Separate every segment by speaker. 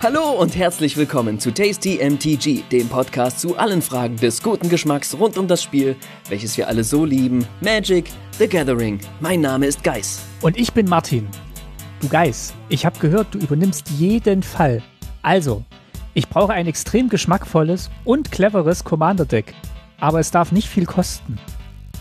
Speaker 1: Hallo und herzlich willkommen zu Tasty MTG, dem Podcast zu allen Fragen des guten Geschmacks rund um das Spiel, welches wir alle so lieben, Magic, The Gathering. Mein Name ist Geis.
Speaker 2: Und ich bin Martin. Du Geis, ich habe gehört, du übernimmst jeden Fall. Also, ich brauche ein extrem geschmackvolles und cleveres Commander-Deck, aber es darf nicht viel kosten.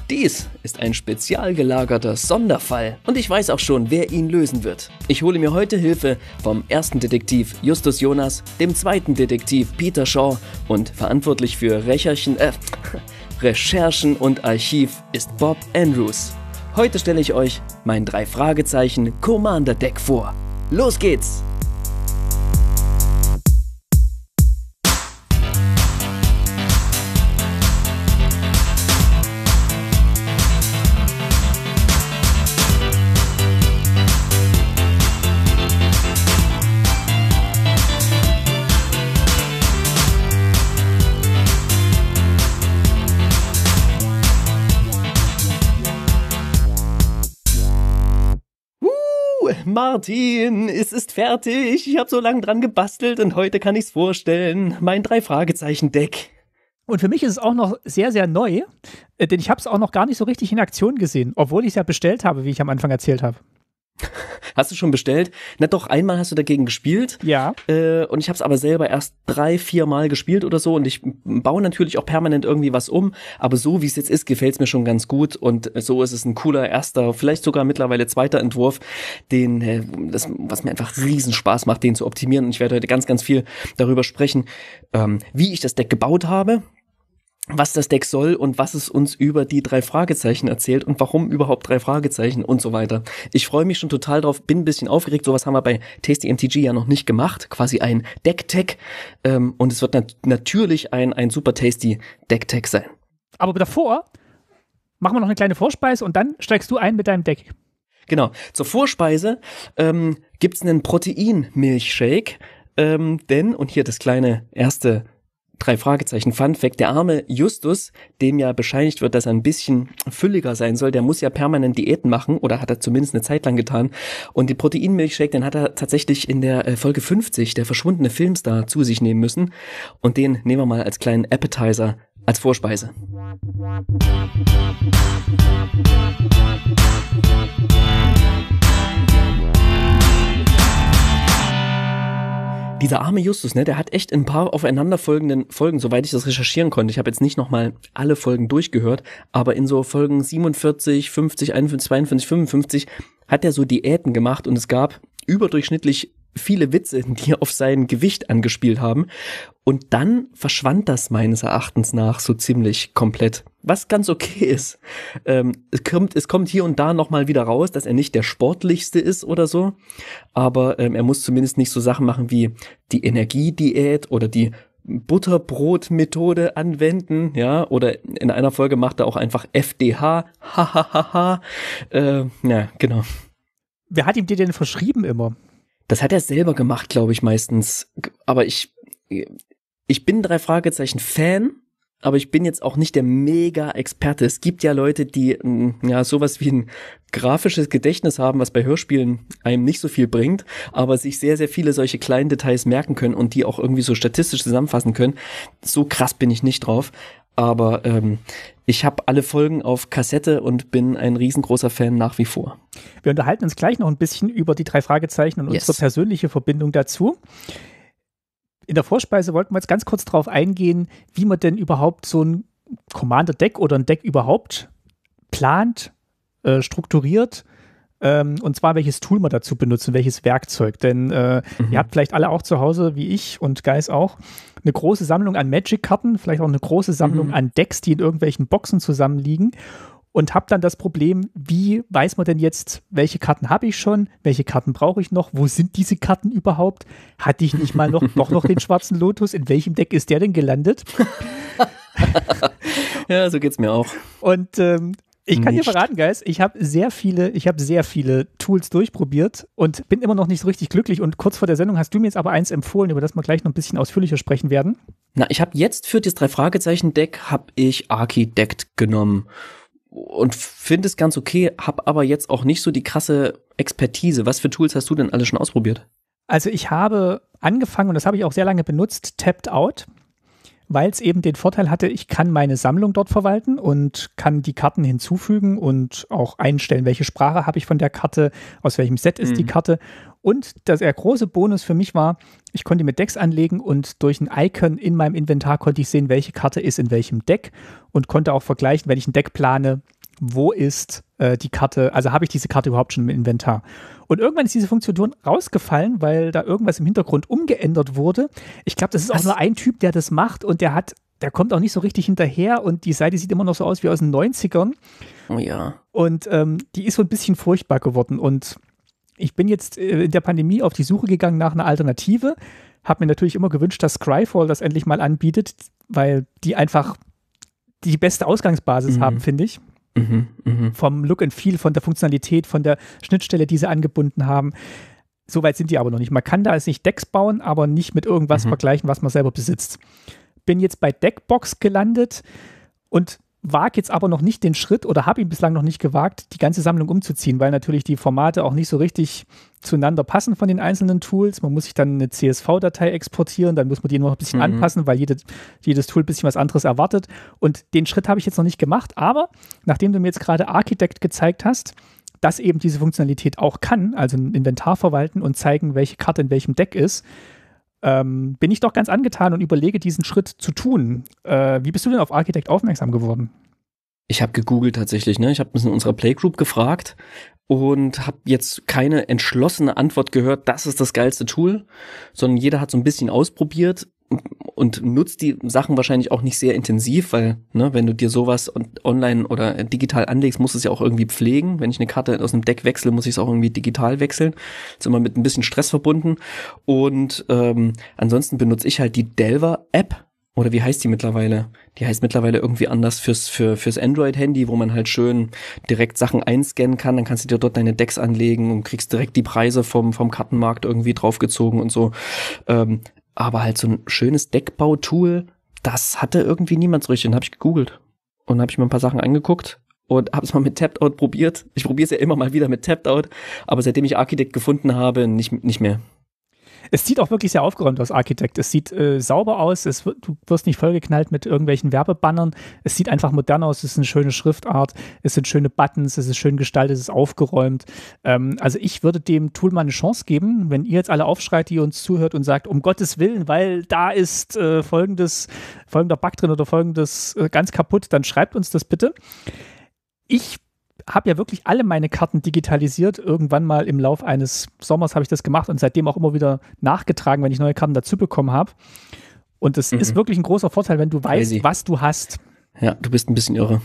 Speaker 1: Dies ist ein spezial gelagerter Sonderfall und ich weiß auch schon, wer ihn lösen wird. Ich hole mir heute Hilfe vom ersten Detektiv Justus Jonas, dem zweiten Detektiv Peter Shaw und verantwortlich für Recherchen, äh, Recherchen und Archiv ist Bob Andrews. Heute stelle ich euch mein drei Fragezeichen Commander Deck vor. Los geht's! Martin, es ist fertig. Ich habe so lange dran gebastelt und heute kann ich es vorstellen.
Speaker 2: Mein Drei-Fragezeichen-Deck. Und für mich ist es auch noch sehr, sehr neu, äh, denn ich habe es auch noch gar nicht so richtig in Aktion gesehen, obwohl ich es ja bestellt habe, wie ich am Anfang erzählt habe. Hast
Speaker 1: du schon bestellt? Na doch, einmal hast du dagegen gespielt. Ja. Äh, und ich habe es aber selber erst drei, vier Mal gespielt oder so. Und ich baue natürlich auch permanent irgendwie was um. Aber so wie es jetzt ist, gefällt es mir schon ganz gut. Und so ist es ein cooler erster, vielleicht sogar mittlerweile zweiter Entwurf, den, äh, das, was mir einfach riesen Spaß macht, den zu optimieren. Und ich werde heute ganz, ganz viel darüber sprechen, ähm, wie ich das Deck gebaut habe was das Deck soll und was es uns über die drei Fragezeichen erzählt und warum überhaupt drei Fragezeichen und so weiter. Ich freue mich schon total drauf, bin ein bisschen aufgeregt. Sowas haben wir bei Tasty MTG ja noch nicht gemacht. Quasi ein Deck-Tag. Ähm, und es wird nat natürlich ein, ein super tasty Deck-Tag sein.
Speaker 2: Aber davor machen wir noch eine kleine Vorspeise und dann steigst du ein mit deinem Deck. Genau. Zur Vorspeise
Speaker 1: ähm, gibt einen Protein-Milchshake. Ähm, denn, und hier das kleine erste drei Fragezeichen. Fun Fact, der arme Justus, dem ja bescheinigt wird, dass er ein bisschen fülliger sein soll, der muss ja permanent Diäten machen oder hat er zumindest eine Zeit lang getan. Und die Proteinmilchshake, den hat er tatsächlich in der äh, Folge 50, der verschwundene Filmstar, zu sich nehmen müssen. Und den nehmen wir mal als kleinen Appetizer, als Vorspeise. Musik Dieser arme Justus, ne, der hat echt in ein paar aufeinanderfolgenden Folgen, soweit ich das recherchieren konnte, ich habe jetzt nicht nochmal alle Folgen durchgehört, aber in so Folgen 47, 50, 51, 52, 55 hat er so Diäten gemacht und es gab überdurchschnittlich viele Witze, die auf sein Gewicht angespielt haben. Und dann verschwand das meines Erachtens nach so ziemlich komplett. Was ganz okay ist. Ähm, es, kommt, es kommt hier und da nochmal wieder raus, dass er nicht der sportlichste ist oder so. Aber ähm, er muss zumindest nicht so Sachen machen wie die Energiediät oder die Butterbrot-Methode anwenden, ja, oder in einer Folge macht er auch einfach
Speaker 2: FDH, hahaha, äh, ja, genau. Wer hat ihm dir denn verschrieben immer?
Speaker 1: Das hat er selber gemacht, glaube ich, meistens. Aber ich, ich bin drei Fragezeichen Fan, aber ich bin jetzt auch nicht der Mega-Experte. Es gibt ja Leute, die hm, ja sowas wie ein grafisches Gedächtnis haben, was bei Hörspielen einem nicht so viel bringt, aber sich sehr, sehr viele solche kleinen Details merken können und die auch irgendwie so statistisch zusammenfassen können. So krass bin ich nicht drauf aber ähm, ich habe alle Folgen auf Kassette und bin ein riesengroßer Fan nach wie vor.
Speaker 2: Wir unterhalten uns gleich noch ein bisschen über die drei Fragezeichen und yes. unsere persönliche Verbindung dazu. In der Vorspeise wollten wir jetzt ganz kurz darauf eingehen, wie man denn überhaupt so ein Commander-Deck oder ein Deck überhaupt plant, äh, strukturiert ähm, und zwar, welches Tool man dazu benutzt welches Werkzeug. Denn äh, mhm. ihr habt vielleicht alle auch zu Hause, wie ich und Guys auch, eine große Sammlung an Magic-Karten, vielleicht auch eine große Sammlung mhm. an Decks, die in irgendwelchen Boxen zusammenliegen. Und habt dann das Problem, wie weiß man denn jetzt, welche Karten habe ich schon, welche Karten brauche ich noch, wo sind diese Karten überhaupt? Hatte ich nicht mal noch, doch noch den schwarzen Lotus? In welchem Deck ist der denn gelandet? ja, so geht's mir auch. Und ähm, ich kann nicht. dir verraten, Guys, ich habe sehr viele, ich habe sehr viele Tools durchprobiert und bin immer noch nicht so richtig glücklich. Und kurz vor der Sendung hast du mir jetzt aber eins empfohlen, über das wir gleich noch ein bisschen ausführlicher sprechen werden.
Speaker 1: Na, ich habe jetzt für das drei Fragezeichen Deck habe ich Architect genommen und finde es ganz okay, habe aber jetzt auch nicht so die krasse Expertise. Was für Tools hast du denn alle schon ausprobiert?
Speaker 2: Also ich habe angefangen und das habe ich auch sehr lange benutzt, Tapped Out weil es eben den Vorteil hatte, ich kann meine Sammlung dort verwalten und kann die Karten hinzufügen und auch einstellen, welche Sprache habe ich von der Karte, aus welchem Set ist mhm. die Karte. Und das, der große Bonus für mich war, ich konnte mir Decks anlegen und durch ein Icon in meinem Inventar konnte ich sehen, welche Karte ist in welchem Deck und konnte auch vergleichen, wenn ich ein Deck plane, wo ist äh, die Karte, also habe ich diese Karte überhaupt schon im Inventar. Und irgendwann ist diese Funktion rausgefallen, weil da irgendwas im Hintergrund umgeändert wurde. Ich glaube, das ist Was? auch also nur ein Typ, der das macht und der hat, der kommt auch nicht so richtig hinterher und die Seite sieht immer noch so aus wie aus den 90ern. Oh ja. Und ähm, die ist so ein bisschen furchtbar geworden und ich bin jetzt äh, in der Pandemie auf die Suche gegangen nach einer Alternative. Habe mir natürlich immer gewünscht, dass Scryfall das endlich mal anbietet, weil die einfach die beste Ausgangsbasis mhm. haben, finde ich. Mhm, mh. Vom Look and Feel, von der Funktionalität, von der Schnittstelle, die sie angebunden haben. Soweit sind die aber noch nicht. Man kann da jetzt nicht Decks bauen, aber nicht mit irgendwas mhm. vergleichen, was man selber besitzt. Bin jetzt bei Deckbox gelandet und wage jetzt aber noch nicht den Schritt oder habe ihn bislang noch nicht gewagt, die ganze Sammlung umzuziehen, weil natürlich die Formate auch nicht so richtig zueinander passen von den einzelnen Tools. Man muss sich dann eine CSV-Datei exportieren, dann muss man die noch ein bisschen mhm. anpassen, weil jede, jedes Tool ein bisschen was anderes erwartet. Und den Schritt habe ich jetzt noch nicht gemacht, aber nachdem du mir jetzt gerade Architect gezeigt hast, dass eben diese Funktionalität auch kann, also ein Inventar verwalten und zeigen, welche Karte in welchem Deck ist, ähm, bin ich doch ganz angetan und überlege, diesen Schritt zu tun. Äh, wie bist du denn auf Architect aufmerksam geworden? Ich habe gegoogelt
Speaker 1: tatsächlich, ne? Ich habe in unserer Playgroup gefragt und habe jetzt keine entschlossene Antwort gehört, das ist das geilste Tool, sondern jeder hat so ein bisschen ausprobiert und nutzt die Sachen wahrscheinlich auch nicht sehr intensiv, weil ne, wenn du dir sowas online oder digital anlegst, musst du es ja auch irgendwie pflegen. Wenn ich eine Karte aus einem Deck wechsle, muss ich es auch irgendwie digital wechseln. Das ist immer mit ein bisschen Stress verbunden. Und ähm, ansonsten benutze ich halt die Delver-App. Oder wie heißt die mittlerweile? Die heißt mittlerweile irgendwie anders fürs, für, fürs Android-Handy, wo man halt schön direkt Sachen einscannen kann. Dann kannst du dir dort deine Decks anlegen und kriegst direkt die Preise vom, vom Kartenmarkt irgendwie draufgezogen und so. Ähm, aber halt so ein schönes Deckbautool, das hatte irgendwie niemand so richtig. Dann habe ich gegoogelt und habe ich mir ein paar Sachen angeguckt und habe es mal mit Tapped Out probiert. Ich probiere es ja immer mal wieder mit Tapped Out, aber seitdem ich Architect gefunden habe, nicht, nicht mehr.
Speaker 2: Es sieht auch wirklich sehr aufgeräumt aus, Architekt. Es sieht äh, sauber aus. Es, du wirst nicht vollgeknallt mit irgendwelchen Werbebannern. Es sieht einfach modern aus. Es ist eine schöne Schriftart. Es sind schöne Buttons. Es ist schön gestaltet. Es ist aufgeräumt. Ähm, also ich würde dem Tool mal eine Chance geben, wenn ihr jetzt alle aufschreit, die uns zuhört und sagt, um Gottes Willen, weil da ist äh, folgendes, folgender Bug drin oder folgendes äh, ganz kaputt, dann schreibt uns das bitte. Ich habe ja wirklich alle meine Karten digitalisiert. Irgendwann mal im Lauf eines Sommers habe ich das gemacht und seitdem auch immer wieder nachgetragen, wenn ich neue Karten dazu bekommen habe. Und das mhm. ist wirklich ein großer Vorteil, wenn du weißt, Crazy. was du hast.
Speaker 1: Ja, du bist ein bisschen irre.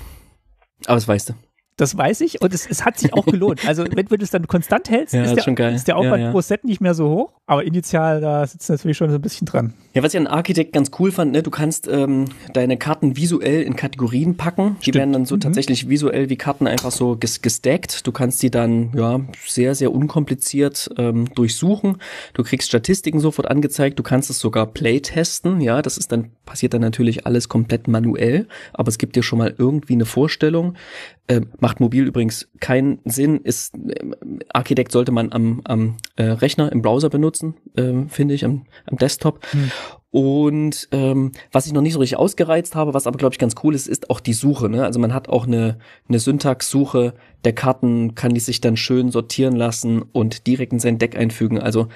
Speaker 1: Aber das weißt du.
Speaker 2: Das weiß ich und es, es hat sich auch gelohnt. Also, wenn, du das dann konstant hältst, ja, ist, der, ist, der, Aufwand ja, ja. pro Set nicht mehr so hoch, aber initial, da sitzt natürlich schon so ein bisschen dran. Ja, was ich an Architekt ganz
Speaker 1: cool fand, ne, du kannst ähm, deine Karten visuell in Kategorien packen. Stimmt. Die werden dann so mhm. tatsächlich visuell wie Karten einfach so ges gestackt. Du kannst die dann ja sehr, sehr unkompliziert ähm, durchsuchen. Du kriegst Statistiken sofort angezeigt, du kannst es sogar playtesten. Ja, das ist dann, passiert dann natürlich alles komplett manuell, aber es gibt dir schon mal irgendwie eine Vorstellung. Äh, macht mobil übrigens keinen Sinn. Ist äh, Architect sollte man am, am äh, Rechner, im Browser benutzen, äh, finde ich, am, am Desktop. Hm. Und ähm, was ich noch nicht so richtig ausgereizt habe, was aber, glaube ich, ganz cool ist, ist auch die Suche. Ne? Also man hat auch eine, eine Syntax-Suche der Karten, kann die sich dann schön sortieren lassen und direkt in sein Deck einfügen. Also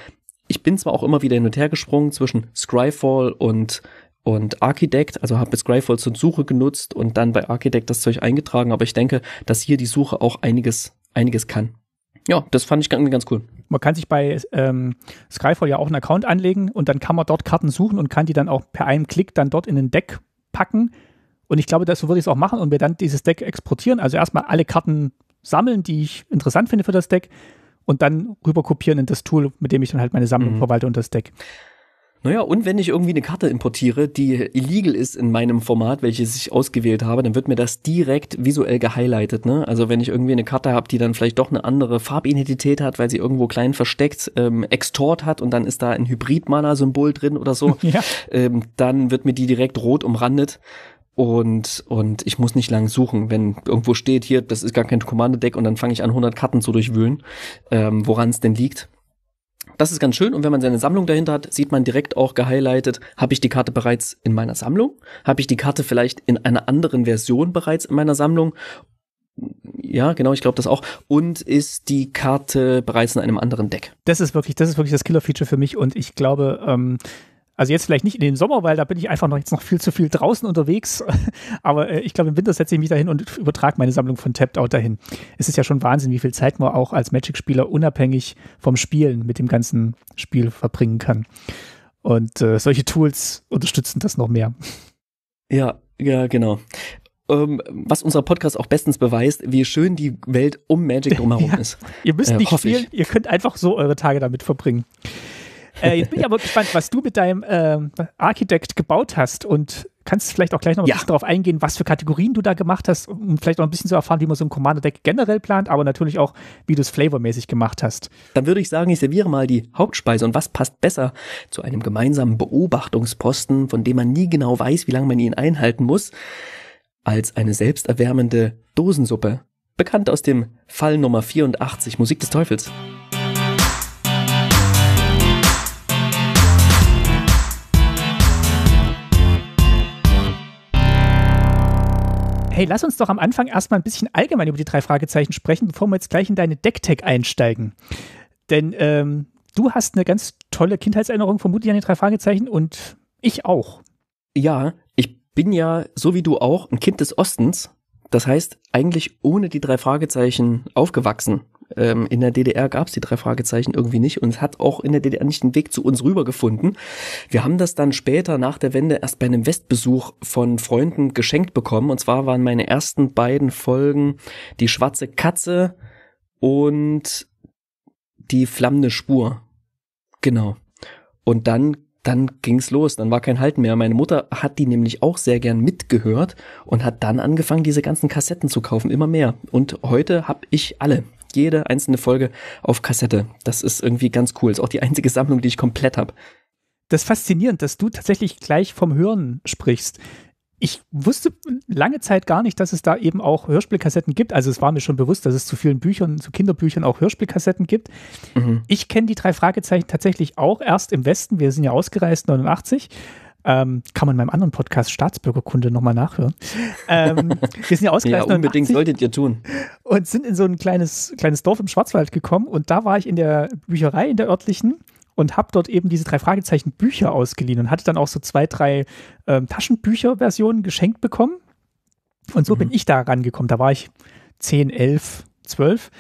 Speaker 1: ich bin zwar auch immer wieder hin und her gesprungen zwischen Scryfall und und Architect, also habe mit Greyfall zur Suche genutzt und dann bei Architect das Zeug eingetragen, aber ich denke, dass hier die Suche auch einiges, einiges kann. Ja, das fand ich ganz, cool.
Speaker 2: Man kann sich bei ähm, Skyfall ja auch einen Account anlegen und dann kann man dort Karten suchen und kann die dann auch per einem Klick dann dort in den Deck packen. Und ich glaube, das, so würde ich es auch machen und mir dann dieses Deck exportieren. Also erstmal alle Karten sammeln, die ich interessant finde für das Deck und dann rüber kopieren in das Tool, mit dem ich dann halt meine Sammlung mhm. verwalte und das Deck.
Speaker 1: Naja, und wenn ich irgendwie eine Karte importiere, die illegal ist in meinem Format, welches ich ausgewählt habe, dann wird mir das direkt visuell gehighlightet. Ne? Also wenn ich irgendwie eine Karte habe, die dann vielleicht doch eine andere Farbidentität hat, weil sie irgendwo klein versteckt ähm, extort hat und dann ist da ein hybrid Hybridmaler-Symbol drin oder so, ja. ähm, dann wird mir die direkt rot umrandet. Und, und ich muss nicht lang suchen, wenn irgendwo steht, hier, das ist gar kein Kommandodeck und dann fange ich an, 100 Karten zu durchwühlen, ähm, woran es denn liegt. Das ist ganz schön und wenn man seine Sammlung dahinter hat, sieht man direkt auch gehighlightet, habe ich die Karte bereits in meiner Sammlung? Habe ich die Karte vielleicht in einer anderen Version bereits in meiner Sammlung? Ja, genau, ich glaube das auch. Und ist die Karte bereits in einem anderen Deck?
Speaker 2: Das ist wirklich, das ist wirklich das Killer-Feature für mich und ich glaube, ähm, also jetzt vielleicht nicht in den Sommer, weil da bin ich einfach noch jetzt noch viel zu viel draußen unterwegs. Aber äh, ich glaube, im Winter setze ich mich dahin und übertrage meine Sammlung von Tapped Out dahin. Es ist ja schon Wahnsinn, wie viel Zeit man auch als Magic-Spieler unabhängig vom Spielen mit dem ganzen Spiel verbringen kann. Und äh, solche Tools unterstützen das noch mehr.
Speaker 1: Ja, ja, genau. Ähm, was unser Podcast auch bestens beweist, wie schön die Welt um Magic drumherum ja. ist. Ihr müsst äh, nicht spielen,
Speaker 2: ich. ihr könnt einfach so eure Tage damit verbringen. Äh, jetzt bin ich aber gespannt, was du mit deinem ähm, Architekt gebaut hast und kannst vielleicht auch gleich noch ein ja. bisschen darauf eingehen, was für Kategorien du da gemacht hast, um vielleicht auch ein bisschen zu erfahren, wie man so ein Commander-Deck generell plant, aber natürlich auch, wie du es flavormäßig gemacht hast. Dann würde ich sagen, ich serviere mal die Hauptspeise und was passt besser zu einem gemeinsamen Beobachtungsposten, von dem
Speaker 1: man nie genau weiß, wie lange man ihn einhalten muss, als eine selbsterwärmende Dosensuppe. Bekannt aus dem Fall Nummer 84 Musik des Teufels.
Speaker 2: Hey, lass uns doch am Anfang erstmal ein bisschen allgemein über die drei Fragezeichen sprechen, bevor wir jetzt gleich in deine Decktech einsteigen. Denn ähm, du hast eine ganz tolle Kindheitserinnerung vermutlich an die drei Fragezeichen und ich auch. Ja, ich bin ja, so wie du auch, ein Kind des Ostens. Das heißt, eigentlich
Speaker 1: ohne die drei Fragezeichen aufgewachsen. Ähm, in der DDR gab es die drei Fragezeichen irgendwie nicht und es hat auch in der DDR nicht den Weg zu uns rübergefunden. Wir haben das dann später nach der Wende erst bei einem Westbesuch von Freunden geschenkt bekommen. Und zwar waren meine ersten beiden Folgen Die schwarze Katze und Die flammende Spur. Genau. Und dann dann ging's los, dann war kein Halten mehr. Meine Mutter hat die nämlich auch sehr gern mitgehört und hat dann angefangen, diese ganzen Kassetten zu kaufen, immer mehr. Und heute hab ich alle jede einzelne Folge auf Kassette. Das ist irgendwie
Speaker 2: ganz cool. Ist auch die einzige Sammlung, die ich komplett habe. Das ist faszinierend, dass du tatsächlich gleich vom Hören sprichst. Ich wusste lange Zeit gar nicht, dass es da eben auch Hörspielkassetten gibt. Also es war mir schon bewusst, dass es zu vielen Büchern, zu Kinderbüchern auch Hörspielkassetten gibt. Mhm. Ich kenne die drei Fragezeichen tatsächlich auch erst im Westen. Wir sind ja ausgereist, 89. Ähm, kann man meinem anderen Podcast Staatsbürgerkunde nochmal nachhören.
Speaker 1: Ähm, wir sind ja ausgerechnet. ja, unbedingt solltet ihr
Speaker 2: tun. Und sind in so ein kleines, kleines Dorf im Schwarzwald gekommen und da war ich in der Bücherei, in der örtlichen und habe dort eben diese drei Fragezeichen Bücher ausgeliehen und hatte dann auch so zwei, drei ähm, Taschenbücher-Versionen geschenkt bekommen. Und so mhm. bin ich da rangekommen. Da war ich 10, 11, 12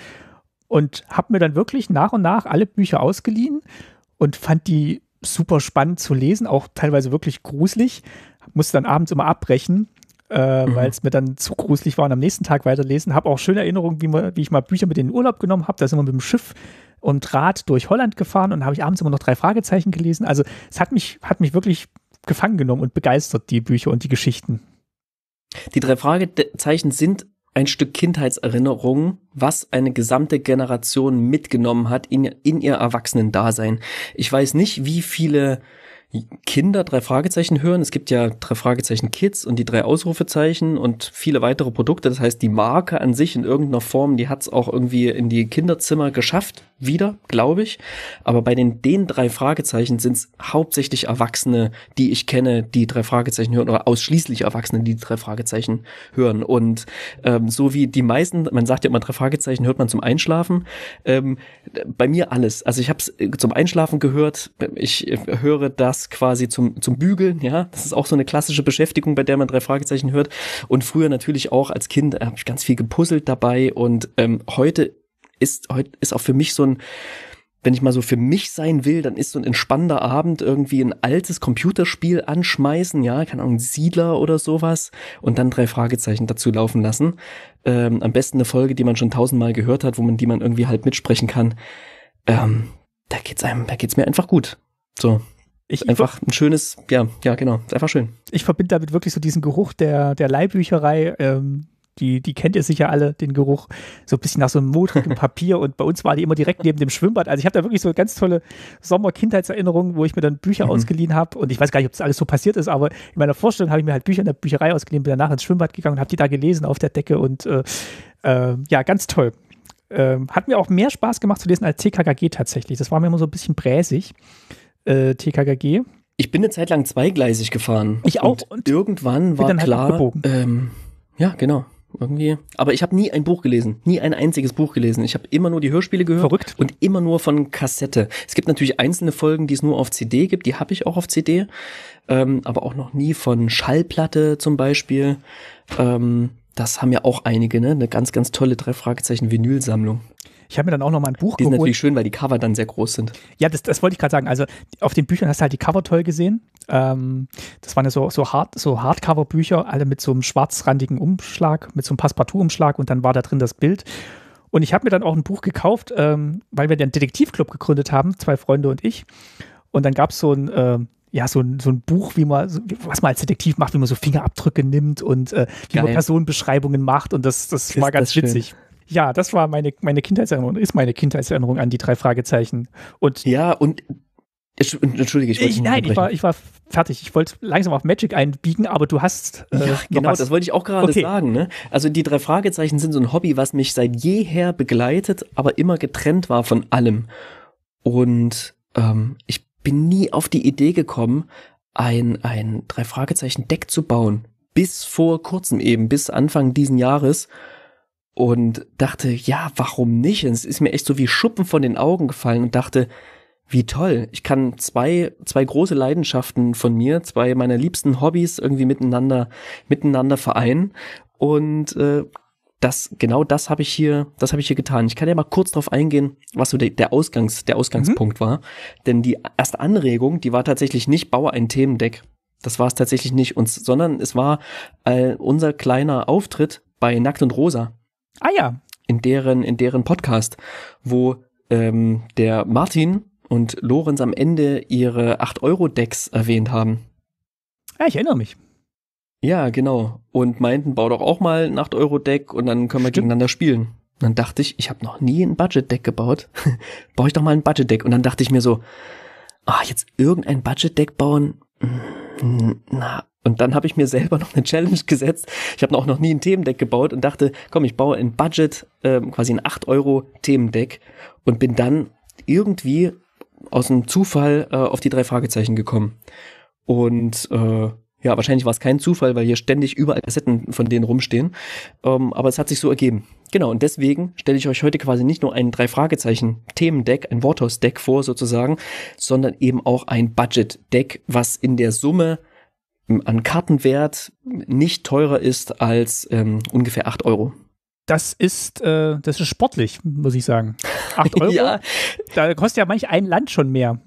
Speaker 2: und habe mir dann wirklich nach und nach alle Bücher ausgeliehen und fand die super spannend zu lesen, auch teilweise wirklich gruselig. Musste dann abends immer abbrechen, äh, mhm. weil es mir dann zu gruselig war und am nächsten Tag weiterlesen. Habe auch schöne Erinnerungen, wie, wie, ich mal Bücher mit in den Urlaub genommen habe. Da sind wir mit dem Schiff und Rad durch Holland gefahren und habe ich abends immer noch drei Fragezeichen gelesen. Also es hat mich, hat mich wirklich gefangen genommen und begeistert, die Bücher und die Geschichten.
Speaker 1: Die drei Fragezeichen sind ein Stück Kindheitserinnerung, was eine gesamte Generation mitgenommen hat in, in ihr Erwachsenendasein. Ich weiß nicht, wie viele Kinder drei Fragezeichen hören. Es gibt ja drei Fragezeichen Kids und die drei Ausrufezeichen und viele weitere Produkte. Das heißt, die Marke an sich in irgendeiner Form, die hat es auch irgendwie in die Kinderzimmer geschafft, wieder, glaube ich. Aber bei den, den drei Fragezeichen sind es hauptsächlich Erwachsene, die ich kenne, die drei Fragezeichen hören, oder ausschließlich Erwachsene, die drei Fragezeichen hören. Und ähm, so wie die meisten, man sagt ja immer drei Fragezeichen, hört man zum Einschlafen. Ähm, bei mir alles. Also ich habe es äh, zum Einschlafen gehört, ich äh, höre das quasi zum, zum Bügeln, ja. Das ist auch so eine klassische Beschäftigung, bei der man drei Fragezeichen hört. Und früher natürlich auch als Kind äh, habe ich ganz viel gepuzzelt dabei. Und ähm, heute ist, heute ist auch für mich so ein, wenn ich mal so für mich sein will, dann ist so ein entspannender Abend irgendwie ein altes Computerspiel anschmeißen, ja, keine Ahnung, Siedler oder sowas und dann drei Fragezeichen dazu laufen lassen. Ähm, am besten eine Folge, die man schon tausendmal gehört hat, wo man die man irgendwie halt mitsprechen kann. Ähm, da geht's einem, da geht's mir einfach gut. So. Ich, einfach ein schönes, ja, ja, genau, ist einfach schön.
Speaker 2: Ich verbinde damit wirklich so diesen Geruch der, der Leihbücherei, ähm, die, die kennt ihr sicher alle, den Geruch, so ein bisschen nach so einem modrigen Papier und bei uns war die immer direkt neben dem Schwimmbad. Also ich habe da wirklich so ganz tolle Sommer-Kindheitserinnerungen, wo ich mir dann Bücher mhm. ausgeliehen habe und ich weiß gar nicht, ob das alles so passiert ist, aber in meiner Vorstellung habe ich mir halt Bücher in der Bücherei ausgeliehen, bin danach ins Schwimmbad gegangen und habe die da gelesen auf der Decke und äh, äh, ja, ganz toll. Äh, hat mir auch mehr Spaß gemacht zu lesen als TKKG tatsächlich. Das war mir immer so ein bisschen bräsig äh, TKKG.
Speaker 1: Ich bin eine Zeit lang zweigleisig gefahren. Ich auch. Und, und irgendwann war halt klar.
Speaker 2: Ähm, ja, genau. Irgendwie.
Speaker 1: Aber ich habe nie ein Buch gelesen, nie ein einziges Buch gelesen. Ich habe immer nur die Hörspiele gehört Verrückt. und immer nur von Kassette. Es gibt natürlich einzelne Folgen, die es nur auf CD gibt, die habe ich auch auf CD, ähm, aber auch noch nie von Schallplatte zum Beispiel. Ähm, das haben ja auch einige, ne? Eine ganz, ganz tolle drei Fragezeichen Vinylsammlung. sammlung ich habe mir dann auch noch mal ein Buch die geholt. Die sind natürlich schön, weil die Cover dann sehr groß sind.
Speaker 2: Ja, das, das wollte ich gerade sagen. Also auf den Büchern hast du halt die Cover toll gesehen. Ähm, das waren ja so, so, Hard, so Hardcover-Bücher, alle mit so einem schwarzrandigen Umschlag, mit so einem Passepartout-Umschlag und dann war da drin das Bild. Und ich habe mir dann auch ein Buch gekauft, ähm, weil wir den Detektivclub gegründet haben, zwei Freunde und ich. Und dann gab es so ein, äh, ja, so ein, so ein Buch, wie man, was man als Detektiv macht, wie man so Fingerabdrücke nimmt und äh, wie Geil. man Personenbeschreibungen macht. Und das, das war ganz das witzig. Schön. Ja, das war meine, meine Kindheitserinnerung, ist meine Kindheitserinnerung an die drei Fragezeichen. Und
Speaker 1: ja, und Entschuldige, ich wollte ich, Nein, ich war,
Speaker 2: ich war fertig. Ich wollte langsam auf Magic einbiegen, aber du hast. Äh, ja, genau, das wollte ich auch gerade okay. sagen. Ne? Also, die drei Fragezeichen sind so
Speaker 1: ein Hobby, was mich seit jeher begleitet, aber immer getrennt war von allem. Und ähm, ich bin nie auf die Idee gekommen, ein, ein Drei-Fragezeichen-Deck zu bauen. Bis vor kurzem eben, bis Anfang diesen Jahres und dachte, ja, warum nicht? Und es ist mir echt so wie Schuppen von den Augen gefallen und dachte, wie toll. Ich kann zwei, zwei große Leidenschaften von mir, zwei meiner liebsten Hobbys irgendwie miteinander, miteinander vereinen. Und äh, das, genau das habe ich hier, das habe ich hier getan. Ich kann ja mal kurz drauf eingehen, was so der, der Ausgangs, der Ausgangspunkt mhm. war. Denn die erste Anregung, die war tatsächlich nicht, baue ein Themendeck. Das war es tatsächlich nicht uns, sondern es war äh, unser kleiner Auftritt bei Nackt und Rosa. Ah ja. In deren, in deren Podcast, wo ähm, der Martin und Lorenz am Ende ihre 8-Euro-Decks erwähnt haben. Ja, ich erinnere mich. Ja, genau. Und meinten, bau doch auch mal ein 8-Euro-Deck und dann können wir Stimmt. gegeneinander spielen. Und dann dachte ich, ich habe noch nie ein Budget-Deck gebaut. Baue ich doch mal ein Budget-Deck. Und dann dachte ich mir so, ah, jetzt irgendein Budget-Deck bauen? Hm, na, und dann habe ich mir selber noch eine Challenge gesetzt. Ich habe auch noch nie ein Themendeck gebaut und dachte, komm, ich baue ein Budget, ähm, quasi ein 8-Euro-Themendeck und bin dann irgendwie aus einem Zufall äh, auf die drei Fragezeichen gekommen. Und äh, ja, wahrscheinlich war es kein Zufall, weil hier ständig überall Kassetten von denen rumstehen. Ähm, aber es hat sich so ergeben. Genau, und deswegen stelle ich euch heute quasi nicht nur ein Drei-Fragezeichen-Themendeck, ein Worthaus-Deck vor sozusagen, sondern eben auch ein Budget-Deck, was in der Summe an Kartenwert nicht teurer ist als ähm, ungefähr 8 Euro.
Speaker 2: Das ist, äh, das ist sportlich, muss ich sagen. 8 Euro? ja. Da kostet ja manch ein Land schon mehr.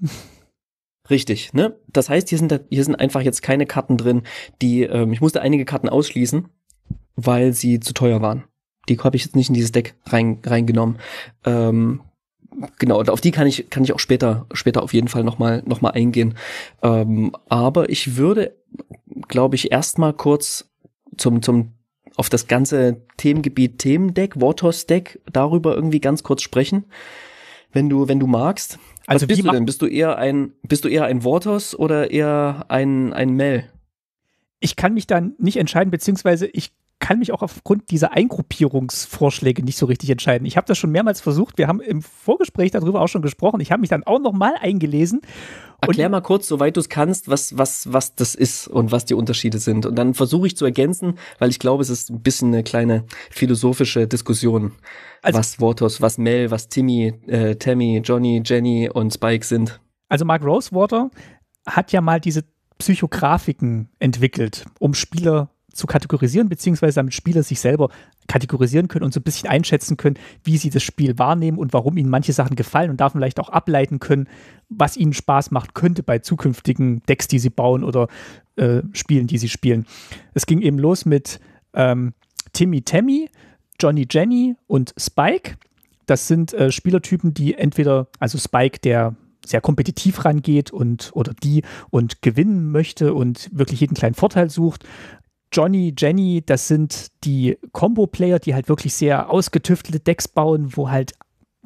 Speaker 2: Richtig, ne? Das heißt, hier sind, hier sind einfach jetzt keine Karten drin,
Speaker 1: die, ähm, ich musste einige Karten ausschließen, weil sie zu teuer waren. Die habe ich jetzt nicht in dieses Deck rein, reingenommen. Ähm, genau, auf die kann ich, kann ich auch später, später auf jeden Fall nochmal noch mal eingehen. Ähm, aber ich würde glaube ich, erstmal kurz zum, zum, auf das ganze Themengebiet Themendeck, Warthorse-Deck, darüber irgendwie ganz kurz sprechen. Wenn du, wenn du magst. Also Was bist du denn? Bist du eher ein, bist du eher ein Warthorse oder eher ein, ein Mel?
Speaker 2: Ich kann mich da nicht entscheiden, beziehungsweise ich kann mich auch aufgrund dieser Eingruppierungsvorschläge nicht so richtig entscheiden. Ich habe das schon mehrmals versucht. Wir haben im Vorgespräch darüber auch schon gesprochen. Ich habe mich dann auch nochmal eingelesen. Erklär mal kurz, soweit du es kannst, was, was, was das ist und was die
Speaker 1: Unterschiede sind. Und dann versuche ich zu ergänzen, weil ich glaube, es ist ein bisschen eine kleine philosophische Diskussion. Also, was Waters, was Mel, was Timmy, äh, Tammy, Johnny, Jenny und
Speaker 2: Spike sind. Also Mark Rosewater hat ja mal diese Psychografiken entwickelt, um Spieler zu kategorisieren, beziehungsweise damit Spieler sich selber kategorisieren können und so ein bisschen einschätzen können, wie sie das Spiel wahrnehmen und warum ihnen manche Sachen gefallen und davon vielleicht auch ableiten können, was ihnen Spaß macht könnte bei zukünftigen Decks, die sie bauen oder äh, Spielen, die sie spielen. Es ging eben los mit ähm, Timmy Tammy, Johnny Jenny und Spike. Das sind äh, Spielertypen, die entweder, also Spike, der sehr kompetitiv rangeht und oder die und gewinnen möchte und wirklich jeden kleinen Vorteil sucht. Johnny, Jenny, das sind die Combo-Player, die halt wirklich sehr ausgetüftelte Decks bauen, wo halt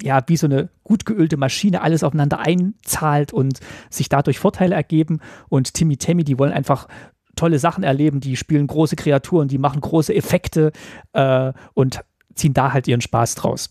Speaker 2: ja wie so eine gut geölte Maschine alles aufeinander einzahlt und sich dadurch Vorteile ergeben. Und Timmy Tammy, die wollen einfach tolle Sachen erleben, die spielen große Kreaturen, die machen große Effekte äh, und ziehen da halt ihren Spaß draus.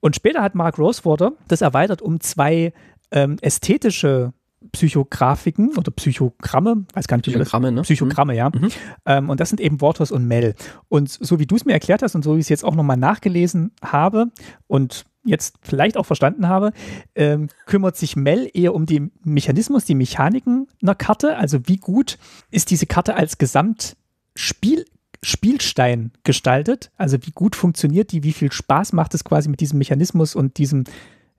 Speaker 2: Und später hat Mark Rosewater das erweitert um zwei ähm, ästhetische Psychografiken oder Psychogramme, weiß gar nicht, Psychogramme, das, ne? Psychogramme, mhm. ja. Mhm. Ähm, und das sind eben Wortos und Mel. Und so wie du es mir erklärt hast und so wie ich es jetzt auch nochmal nachgelesen habe und jetzt vielleicht auch verstanden habe, ähm, kümmert sich Mel eher um den Mechanismus, die Mechaniken einer Karte. Also wie gut ist diese Karte als Gesamtspiel Spielstein gestaltet? Also wie gut funktioniert die? Wie viel Spaß macht es quasi mit diesem Mechanismus und diesem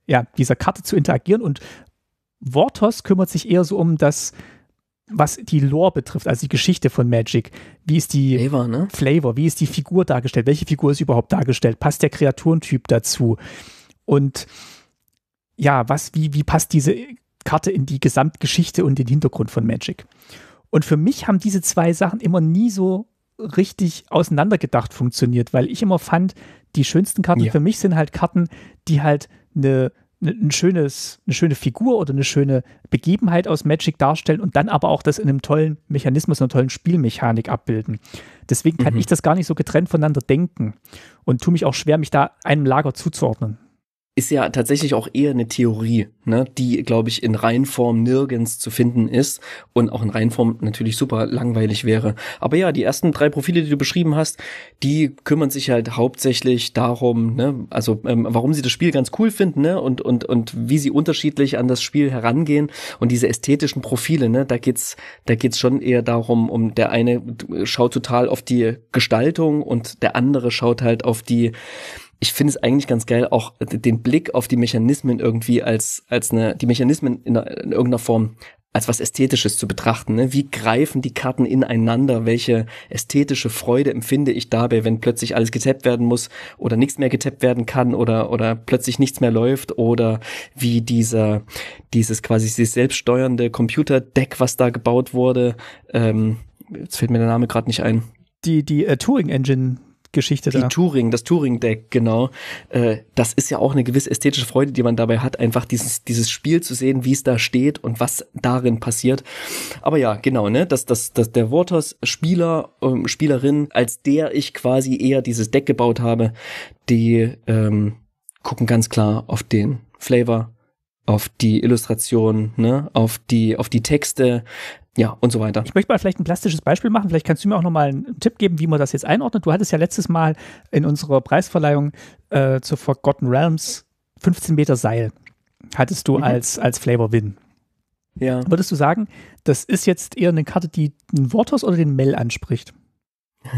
Speaker 2: ja, dieser Karte zu interagieren und Vortos kümmert sich eher so um das, was die Lore betrifft, also die Geschichte von Magic. Wie ist die Flavor, ne? Flavor, wie ist die Figur dargestellt? Welche Figur ist überhaupt dargestellt? Passt der Kreaturentyp dazu? Und ja, was, wie, wie passt diese Karte in die Gesamtgeschichte und den Hintergrund von Magic? Und für mich haben diese zwei Sachen immer nie so richtig auseinandergedacht funktioniert, weil ich immer fand, die schönsten Karten ja. für mich sind halt Karten, die halt eine ein schönes, eine schöne Figur oder eine schöne Begebenheit aus Magic darstellen und dann aber auch das in einem tollen Mechanismus, einer tollen Spielmechanik abbilden. Deswegen kann mhm. ich das gar nicht so getrennt voneinander denken und tue mich auch schwer, mich da einem Lager zuzuordnen
Speaker 1: ist ja tatsächlich auch eher eine Theorie, ne, die, glaube ich, in Reinform nirgends zu finden ist und auch in Reinform natürlich super langweilig wäre. Aber ja, die ersten drei Profile, die du beschrieben hast, die kümmern sich halt hauptsächlich darum, ne, also ähm, warum sie das Spiel ganz cool finden, ne, und, und, und wie sie unterschiedlich an das Spiel herangehen und diese ästhetischen Profile, ne, da geht's, da geht's schon eher darum, um der eine schaut total auf die Gestaltung und der andere schaut halt auf die ich finde es eigentlich ganz geil, auch den Blick auf die Mechanismen irgendwie als, als eine, die Mechanismen in, einer, in irgendeiner Form als was Ästhetisches zu betrachten. Ne? Wie greifen die Karten ineinander? Welche ästhetische Freude empfinde ich dabei, wenn plötzlich alles getappt werden muss oder nichts mehr getappt werden kann oder, oder plötzlich nichts mehr läuft oder wie dieser, dieses quasi sich selbst steuernde Computerdeck, was da gebaut wurde. Ähm, jetzt fällt mir der Name gerade nicht ein. Die, die uh, äh, Turing Engine Geschichte die da. Die Touring, das Touring-Deck, genau. Äh, das ist ja auch eine gewisse ästhetische Freude, die man dabei hat, einfach dieses, dieses Spiel zu sehen, wie es da steht und was darin passiert. Aber ja, genau, ne, dass, dass, dass der Waters Spieler, ähm, Spielerin, als der ich quasi eher dieses Deck gebaut habe, die ähm, gucken ganz klar auf den Flavor auf die
Speaker 2: Illustration, ne, auf die, auf die Texte, ja, und so weiter. Ich möchte mal vielleicht ein plastisches Beispiel machen. Vielleicht kannst du mir auch nochmal einen Tipp geben, wie man das jetzt einordnet. Du hattest ja letztes Mal in unserer Preisverleihung äh, zu Forgotten Realms 15 Meter Seil. Hattest du mhm. als, als Flavor Win. Ja. Würdest du sagen, das ist jetzt eher eine Karte, die den Wortos oder den Mel anspricht?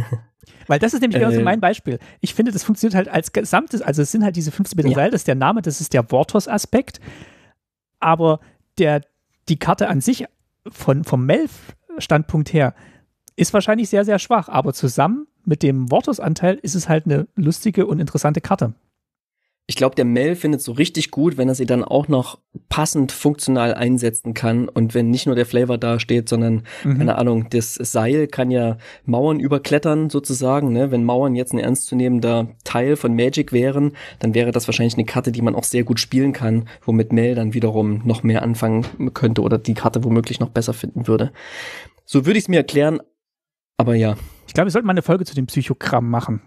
Speaker 2: Weil das ist nämlich genau äh, so mein Beispiel. Ich finde, das funktioniert halt als gesamtes, also es sind halt diese 15 Meter ja. Seil, das ist der Name, das ist der Wortos-Aspekt, aber der, die Karte an sich von, vom Melf-Standpunkt her ist wahrscheinlich sehr, sehr schwach, aber zusammen mit dem Wortus-Anteil ist es halt eine lustige und interessante Karte.
Speaker 1: Ich glaube, der Mel findet so richtig gut, wenn er sie dann auch noch passend funktional einsetzen kann und wenn nicht nur der Flavor da steht, sondern mhm. keine Ahnung, das Seil kann ja Mauern überklettern sozusagen, ne? Wenn Mauern jetzt ein ernstzunehmender Teil von Magic wären, dann wäre das wahrscheinlich eine Karte, die man auch sehr gut spielen kann, womit Mel dann wiederum noch mehr anfangen könnte oder die Karte womöglich noch besser finden würde. So würde ich es mir erklären,
Speaker 2: aber ja. Ich glaube, wir sollten mal eine Folge zu dem Psychogramm machen.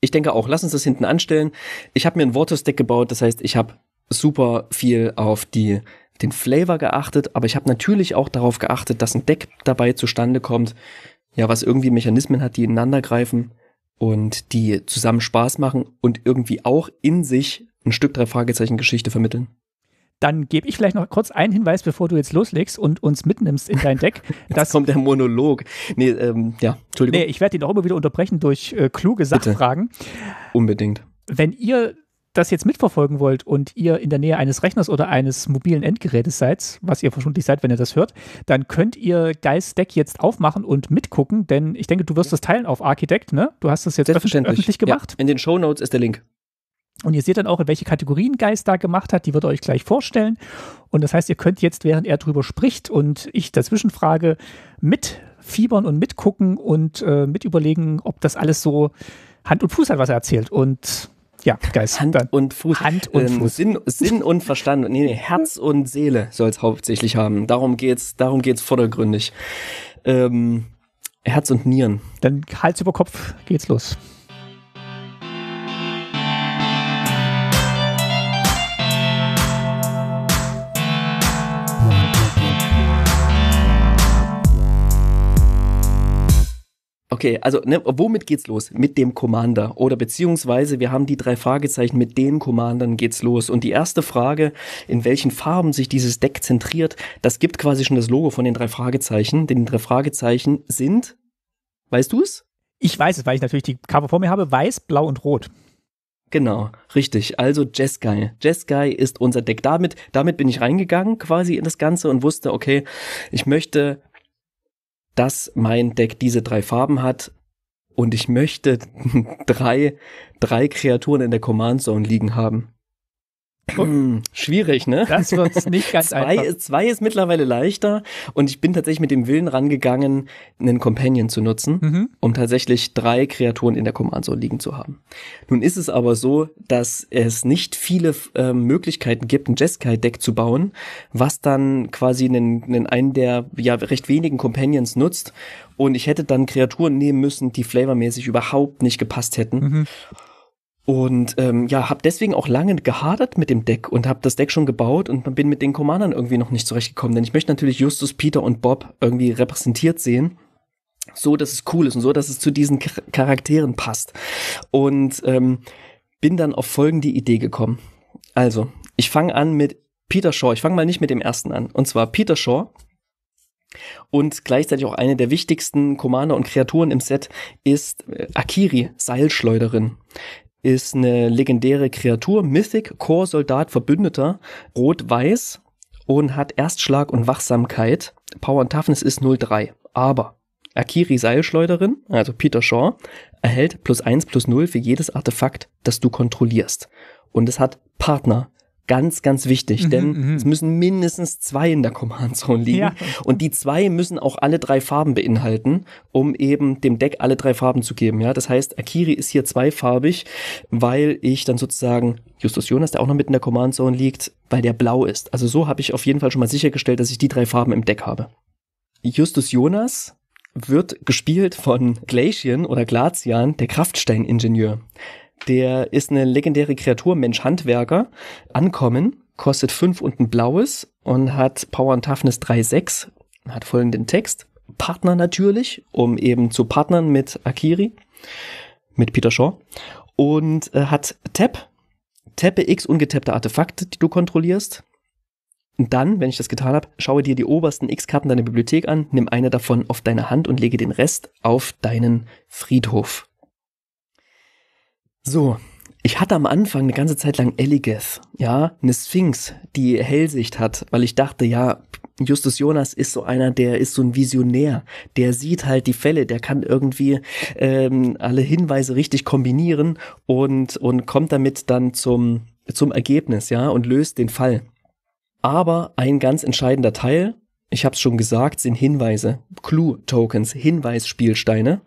Speaker 1: Ich denke auch, lass uns das hinten anstellen. Ich habe mir ein Vortus-Deck gebaut, das heißt, ich habe super viel auf die den Flavor geachtet, aber ich habe natürlich auch darauf geachtet, dass ein Deck dabei zustande kommt, ja, was irgendwie Mechanismen hat, die ineinander greifen und die zusammen Spaß machen und irgendwie auch in sich ein Stück drei Fragezeichen Geschichte vermitteln.
Speaker 2: Dann gebe ich vielleicht noch kurz einen Hinweis, bevor du jetzt loslegst und uns mitnimmst in dein Deck. jetzt das kommt der Monolog. Nee, ähm, ja, Entschuldigung. Nee, ich werde ihn auch immer wieder unterbrechen durch äh, kluge Sachfragen. Bitte. Unbedingt. Wenn ihr das jetzt mitverfolgen wollt und ihr in der Nähe eines Rechners oder eines mobilen Endgerätes seid, was ihr verschwundlich seid, wenn ihr das hört, dann könnt ihr Geist Deck jetzt aufmachen und mitgucken, denn ich denke, du wirst das teilen auf Architect, ne? Du hast das jetzt Selbstverständlich. öffentlich gemacht. Ja. In den Show Notes ist der Link. Und ihr seht dann auch, in welche Kategorien Geist da gemacht hat, die wird er euch gleich vorstellen. Und das heißt, ihr könnt jetzt, während er drüber spricht und ich dazwischen frage, mitfiebern und mitgucken und äh, mitüberlegen, ob das alles so Hand und Fuß hat, was er erzählt. Und ja, Geist. Hand dann. und Fuß. Hand und ähm, Fuß.
Speaker 1: Sinn, Sinn und Verstand. Nee, nee, Herz und Seele soll es hauptsächlich haben. Darum geht's, darum geht's vordergründig. Ähm,
Speaker 2: Herz und Nieren. Dann Hals über Kopf geht's los.
Speaker 1: Okay, also ne, womit geht's los? Mit dem Commander oder beziehungsweise wir haben die drei Fragezeichen, mit den Commandern geht's los. Und die erste Frage, in welchen Farben sich dieses Deck zentriert, das gibt quasi schon das Logo von den drei Fragezeichen. Denn die drei Fragezeichen sind, weißt du es? Ich weiß es, weil ich natürlich die Karte vor mir habe, weiß, blau und rot. Genau, richtig. Also Jeskai. Jeskai ist unser Deck. Damit, damit bin ich reingegangen quasi in das Ganze und wusste, okay, ich möchte dass mein Deck diese drei Farben hat und ich möchte drei, drei Kreaturen in der Command Zone liegen haben. Schwierig, ne? Das wird nicht ganz zwei, einfach. Zwei ist mittlerweile leichter und ich bin tatsächlich mit dem Willen rangegangen, einen Companion zu nutzen, mhm. um tatsächlich drei Kreaturen in der Command Zone liegen zu haben. Nun ist es aber so, dass es nicht viele äh, Möglichkeiten gibt, ein Jeskai-Deck zu bauen, was dann quasi einen, einen, einen der ja recht wenigen Companions nutzt und ich hätte dann Kreaturen nehmen müssen, die flavormäßig überhaupt nicht gepasst hätten. Mhm. Und ähm, ja, habe deswegen auch lange gehadert mit dem Deck und habe das Deck schon gebaut und bin mit den Commandern irgendwie noch nicht zurechtgekommen, denn ich möchte natürlich Justus, Peter und Bob irgendwie repräsentiert sehen so, dass es cool ist und so, dass es zu diesen Charakteren passt. Und ähm, bin dann auf folgende Idee gekommen. Also, ich fange an mit Peter Shaw. Ich fange mal nicht mit dem ersten an. Und zwar Peter Shaw und gleichzeitig auch eine der wichtigsten Commander und Kreaturen im Set ist äh, Akiri, Seilschleuderin ist eine legendäre Kreatur, Mythic, Core, Soldat, Verbündeter, Rot-Weiß und hat Erstschlag und Wachsamkeit. Power und Toughness ist 03. Aber Akiri Seilschleuderin, also Peter Shaw, erhält plus eins plus null für jedes Artefakt, das du kontrollierst. Und es hat Partner Ganz, ganz wichtig, mhm, denn mhm, es müssen mindestens zwei in der Command Zone liegen. Ja. Und die zwei müssen auch alle drei Farben beinhalten, um eben dem Deck alle drei Farben zu geben. Ja, das heißt, Akiri ist hier zweifarbig, weil ich dann sozusagen Justus Jonas, der auch noch mit in der Command Zone liegt, weil der blau ist. Also so habe ich auf jeden Fall schon mal sichergestellt, dass ich die drei Farben im Deck habe. Justus Jonas wird gespielt von Glacian oder Glacian, der Kraftsteiningenieur. Der ist eine legendäre Kreatur, Mensch Handwerker. Ankommen, kostet 5 und ein blaues und hat Power and Toughness 3,6. Hat folgenden Text. Partner natürlich, um eben zu partnern mit Akiri, mit Peter Shaw. Und äh, hat Tap. Tappe X ungetappte Artefakte, die du kontrollierst. Und dann, wenn ich das getan habe, schaue dir die obersten X-Karten deiner Bibliothek an, nimm eine davon auf deine Hand und lege den Rest auf deinen Friedhof. So, ich hatte am Anfang eine ganze Zeit lang Eligeth, ja, eine Sphinx, die Hellsicht hat, weil ich dachte, ja, Justus Jonas ist so einer, der ist so ein Visionär, der sieht halt die Fälle, der kann irgendwie ähm, alle Hinweise richtig kombinieren und, und kommt damit dann zum, zum Ergebnis, ja, und löst den Fall. Aber ein ganz entscheidender Teil ich habe es schon gesagt, sind Hinweise, Clue-Tokens, Hinweisspielsteine.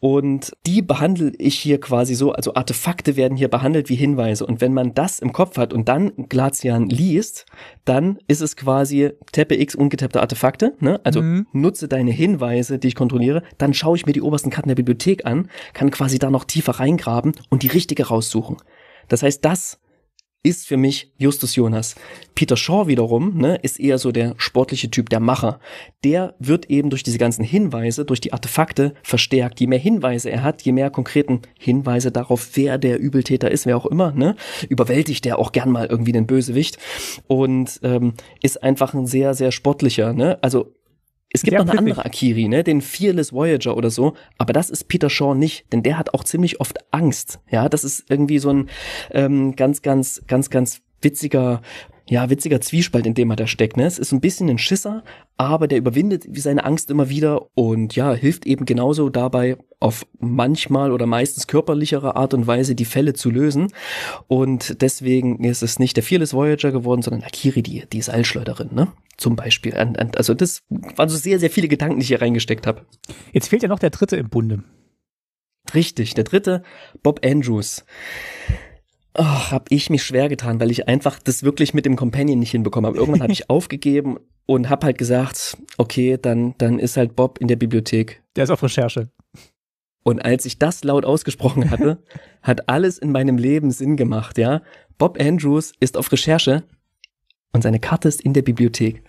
Speaker 1: Und die behandle ich hier quasi so, also Artefakte werden hier behandelt wie Hinweise. Und wenn man das im Kopf hat und dann Glazian liest, dann ist es quasi Teppe X ungetappte Artefakte. Ne? Also mhm. nutze deine Hinweise, die ich kontrolliere. Dann schaue ich mir die obersten Karten der Bibliothek an, kann quasi da noch tiefer reingraben und die richtige raussuchen. Das heißt, das ist für mich Justus Jonas. Peter Shaw wiederum ne, ist eher so der sportliche Typ, der Macher. Der wird eben durch diese ganzen Hinweise, durch die Artefakte verstärkt. Je mehr Hinweise er hat, je mehr konkreten Hinweise darauf, wer der Übeltäter ist, wer auch immer, ne, überwältigt er auch gern mal irgendwie den Bösewicht und ähm, ist einfach ein sehr, sehr sportlicher. Ne? Also es gibt noch eine andere Akiri, ne? Den Fearless Voyager oder so. Aber das ist Peter Shaw nicht, denn der hat auch ziemlich oft Angst. Ja, das ist irgendwie so ein ähm, ganz, ganz, ganz, ganz witziger ja, witziger Zwiespalt, in dem er da steckt. Ne? Es ist ein bisschen ein Schisser, aber der überwindet seine Angst immer wieder und ja, hilft eben genauso dabei, auf manchmal oder meistens körperlichere Art und Weise die Fälle zu lösen. Und deswegen ist es nicht der Fearless Voyager geworden, sondern Akiri, die, die Seilschleuderin, ne? Zum Beispiel. also das waren so sehr, sehr viele Gedanken, die ich hier reingesteckt habe. Jetzt fehlt ja noch der dritte im Bunde. Richtig, der dritte, Bob Andrews oh, habe ich mich schwer getan, weil ich einfach das wirklich mit dem Companion nicht hinbekommen habe. Irgendwann habe ich aufgegeben und habe halt gesagt, okay, dann, dann ist halt Bob in der Bibliothek.
Speaker 2: Der ist auf Recherche.
Speaker 1: Und als ich das laut ausgesprochen hatte, hat alles in meinem Leben Sinn gemacht, ja. Bob Andrews ist auf Recherche und seine Karte ist in der Bibliothek.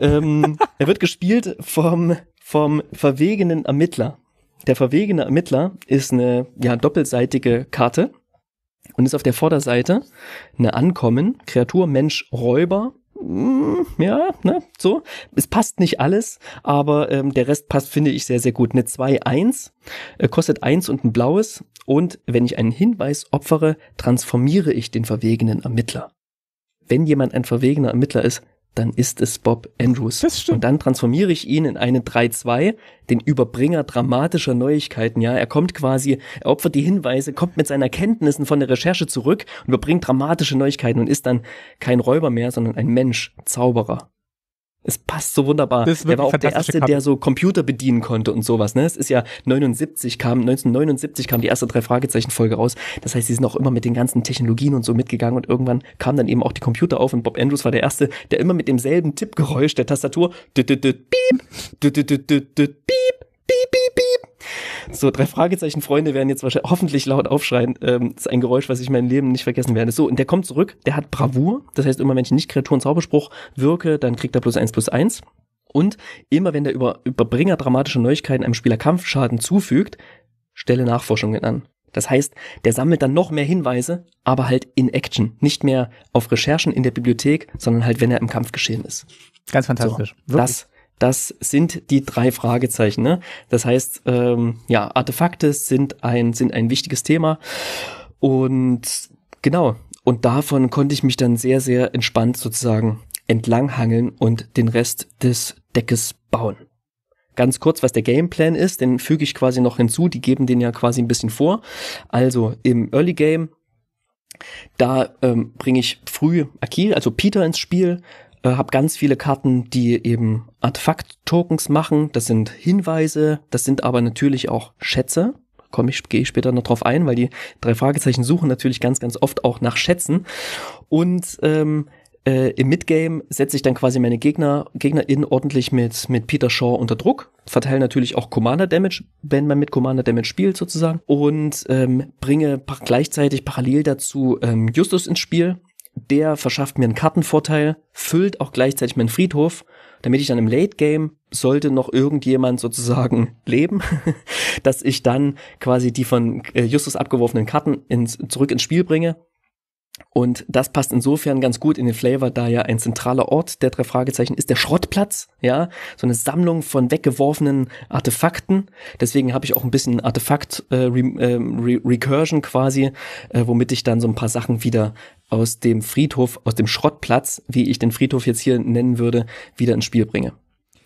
Speaker 1: ähm, er wird gespielt vom, vom verwegenen Ermittler. Der verwegene Ermittler ist eine ja, doppelseitige Karte und ist auf der Vorderseite eine Ankommen, Kreatur, Mensch, Räuber. Mm, ja, ne, so. Es passt nicht alles, aber ähm, der Rest passt, finde ich, sehr, sehr gut. Eine 2-1, äh, kostet 1 und ein blaues. Und wenn ich einen Hinweis opfere, transformiere ich den verwegenen Ermittler. Wenn jemand ein verwegener Ermittler ist, dann ist es Bob Andrews. Das stimmt. Und dann transformiere ich ihn in einen 3-2, den Überbringer dramatischer Neuigkeiten. Ja, er kommt quasi, er opfert die Hinweise, kommt mit seinen Erkenntnissen von der Recherche zurück und überbringt dramatische Neuigkeiten und ist dann kein Räuber mehr, sondern ein Mensch, Zauberer. Es passt so wunderbar. Er war auch der erste, Kabel. der so Computer bedienen konnte und sowas. Ne? Es ist ja 79 kam 1979 kam die erste drei Fragezeichen Folge raus. Das heißt, sie sind auch immer mit den ganzen Technologien und so mitgegangen und irgendwann kam dann eben auch die Computer auf und Bob Andrews war der erste, der immer mit demselben Tippgeräusch der Tastatur piep piep piep piep piep so, drei Fragezeichen Freunde werden jetzt wahrscheinlich hoffentlich laut aufschreien. Ähm, ist ein Geräusch, was ich mein Leben nicht vergessen werde. So, und der kommt zurück, der hat Bravour. Das heißt, immer wenn ich nicht Kreaturen Zauberspruch wirke, dann kriegt er plus eins plus eins. Und immer wenn der Über Überbringer dramatische Neuigkeiten einem Spieler Kampfschaden zufügt, stelle Nachforschungen an. Das heißt, der sammelt dann noch mehr Hinweise, aber halt in Action. Nicht mehr auf Recherchen in der Bibliothek, sondern halt, wenn er im Kampf geschehen ist.
Speaker 2: Ganz fantastisch. So, das
Speaker 1: das sind die drei Fragezeichen. Ne? Das heißt, ähm, ja, Artefakte sind ein, sind ein wichtiges Thema. Und genau, und davon konnte ich mich dann sehr, sehr entspannt sozusagen entlanghangeln und den Rest des Deckes bauen. Ganz kurz, was der Gameplan ist, den füge ich quasi noch hinzu. Die geben den ja quasi ein bisschen vor. Also im Early Game, da ähm, bringe ich früh Akil, also Peter ins Spiel, äh, habe ganz viele Karten, die eben Artefakt-Tokens machen. Das sind Hinweise, das sind aber natürlich auch Schätze. Komme ich, gehe ich später noch drauf ein, weil die drei Fragezeichen suchen natürlich ganz, ganz oft auch nach Schätzen. Und ähm, äh, im Midgame setze ich dann quasi meine Gegner, GegnerInnen ordentlich mit, mit Peter Shaw unter Druck, verteile natürlich auch Commander Damage, wenn man mit Commander Damage spielt sozusagen und ähm, bringe gleichzeitig parallel dazu ähm, Justus ins Spiel, der verschafft mir einen Kartenvorteil, füllt auch gleichzeitig meinen Friedhof, damit ich dann im Late Game, sollte noch irgendjemand sozusagen leben, dass ich dann quasi die von äh, Justus abgeworfenen Karten ins, zurück ins Spiel bringe und das passt insofern ganz gut in den Flavor, da ja ein zentraler Ort der drei Fragezeichen ist der Schrottplatz, ja, so eine Sammlung von weggeworfenen Artefakten. Deswegen habe ich auch ein bisschen Artefakt äh, Re äh, Re Recursion quasi, äh, womit ich dann so ein paar Sachen wieder aus dem Friedhof, aus dem Schrottplatz, wie ich den Friedhof jetzt hier nennen würde, wieder ins Spiel bringe.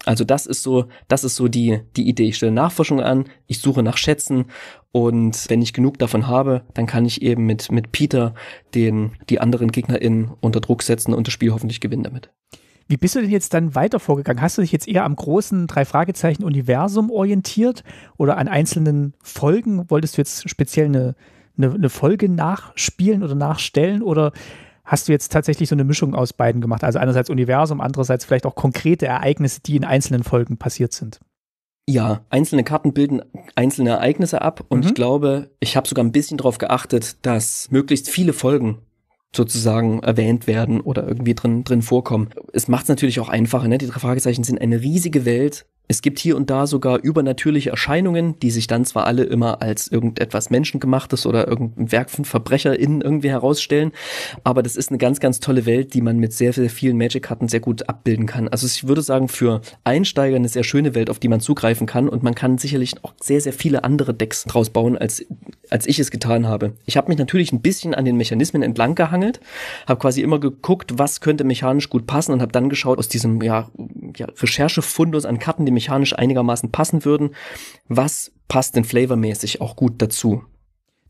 Speaker 1: Also das ist so, das ist so die, die Idee. Ich stelle Nachforschung an, ich suche nach Schätzen und wenn ich genug davon habe, dann kann ich eben mit, mit Peter den, die anderen GegnerInnen unter Druck setzen und das Spiel hoffentlich gewinnen damit. Wie bist du
Speaker 2: denn jetzt dann weiter vorgegangen? Hast du dich jetzt eher am großen Drei-Fragezeichen-Universum orientiert oder an einzelnen Folgen? Wolltest du jetzt speziell eine, eine, eine Folge nachspielen oder nachstellen oder hast du jetzt tatsächlich so eine Mischung aus beiden gemacht. Also einerseits Universum, andererseits vielleicht auch konkrete Ereignisse, die in einzelnen Folgen passiert sind. Ja,
Speaker 1: einzelne Karten bilden einzelne Ereignisse ab und mhm. ich glaube, ich habe sogar ein bisschen darauf geachtet, dass möglichst viele Folgen sozusagen erwähnt werden oder irgendwie drin, drin vorkommen. Es macht es natürlich auch einfacher. Ne? Die drei Fragezeichen sind eine riesige Welt es gibt hier und da sogar übernatürliche Erscheinungen, die sich dann zwar alle immer als irgendetwas Menschengemachtes oder irgendein Werk von VerbrecherInnen irgendwie herausstellen, aber das ist eine ganz, ganz tolle Welt, die man mit sehr, sehr vielen Magic-Karten sehr gut abbilden kann. Also ich würde sagen, für Einsteiger eine sehr schöne Welt, auf die man zugreifen kann und man kann sicherlich auch sehr, sehr viele andere Decks draus bauen, als, als ich es getan habe. Ich habe mich natürlich ein bisschen an den Mechanismen entlang gehangelt, habe quasi immer geguckt, was könnte mechanisch gut passen und habe dann geschaut aus diesem ja, ja, Recherchefundus an Karten, die mechanisch einigermaßen passen würden. Was passt denn flavormäßig auch gut dazu?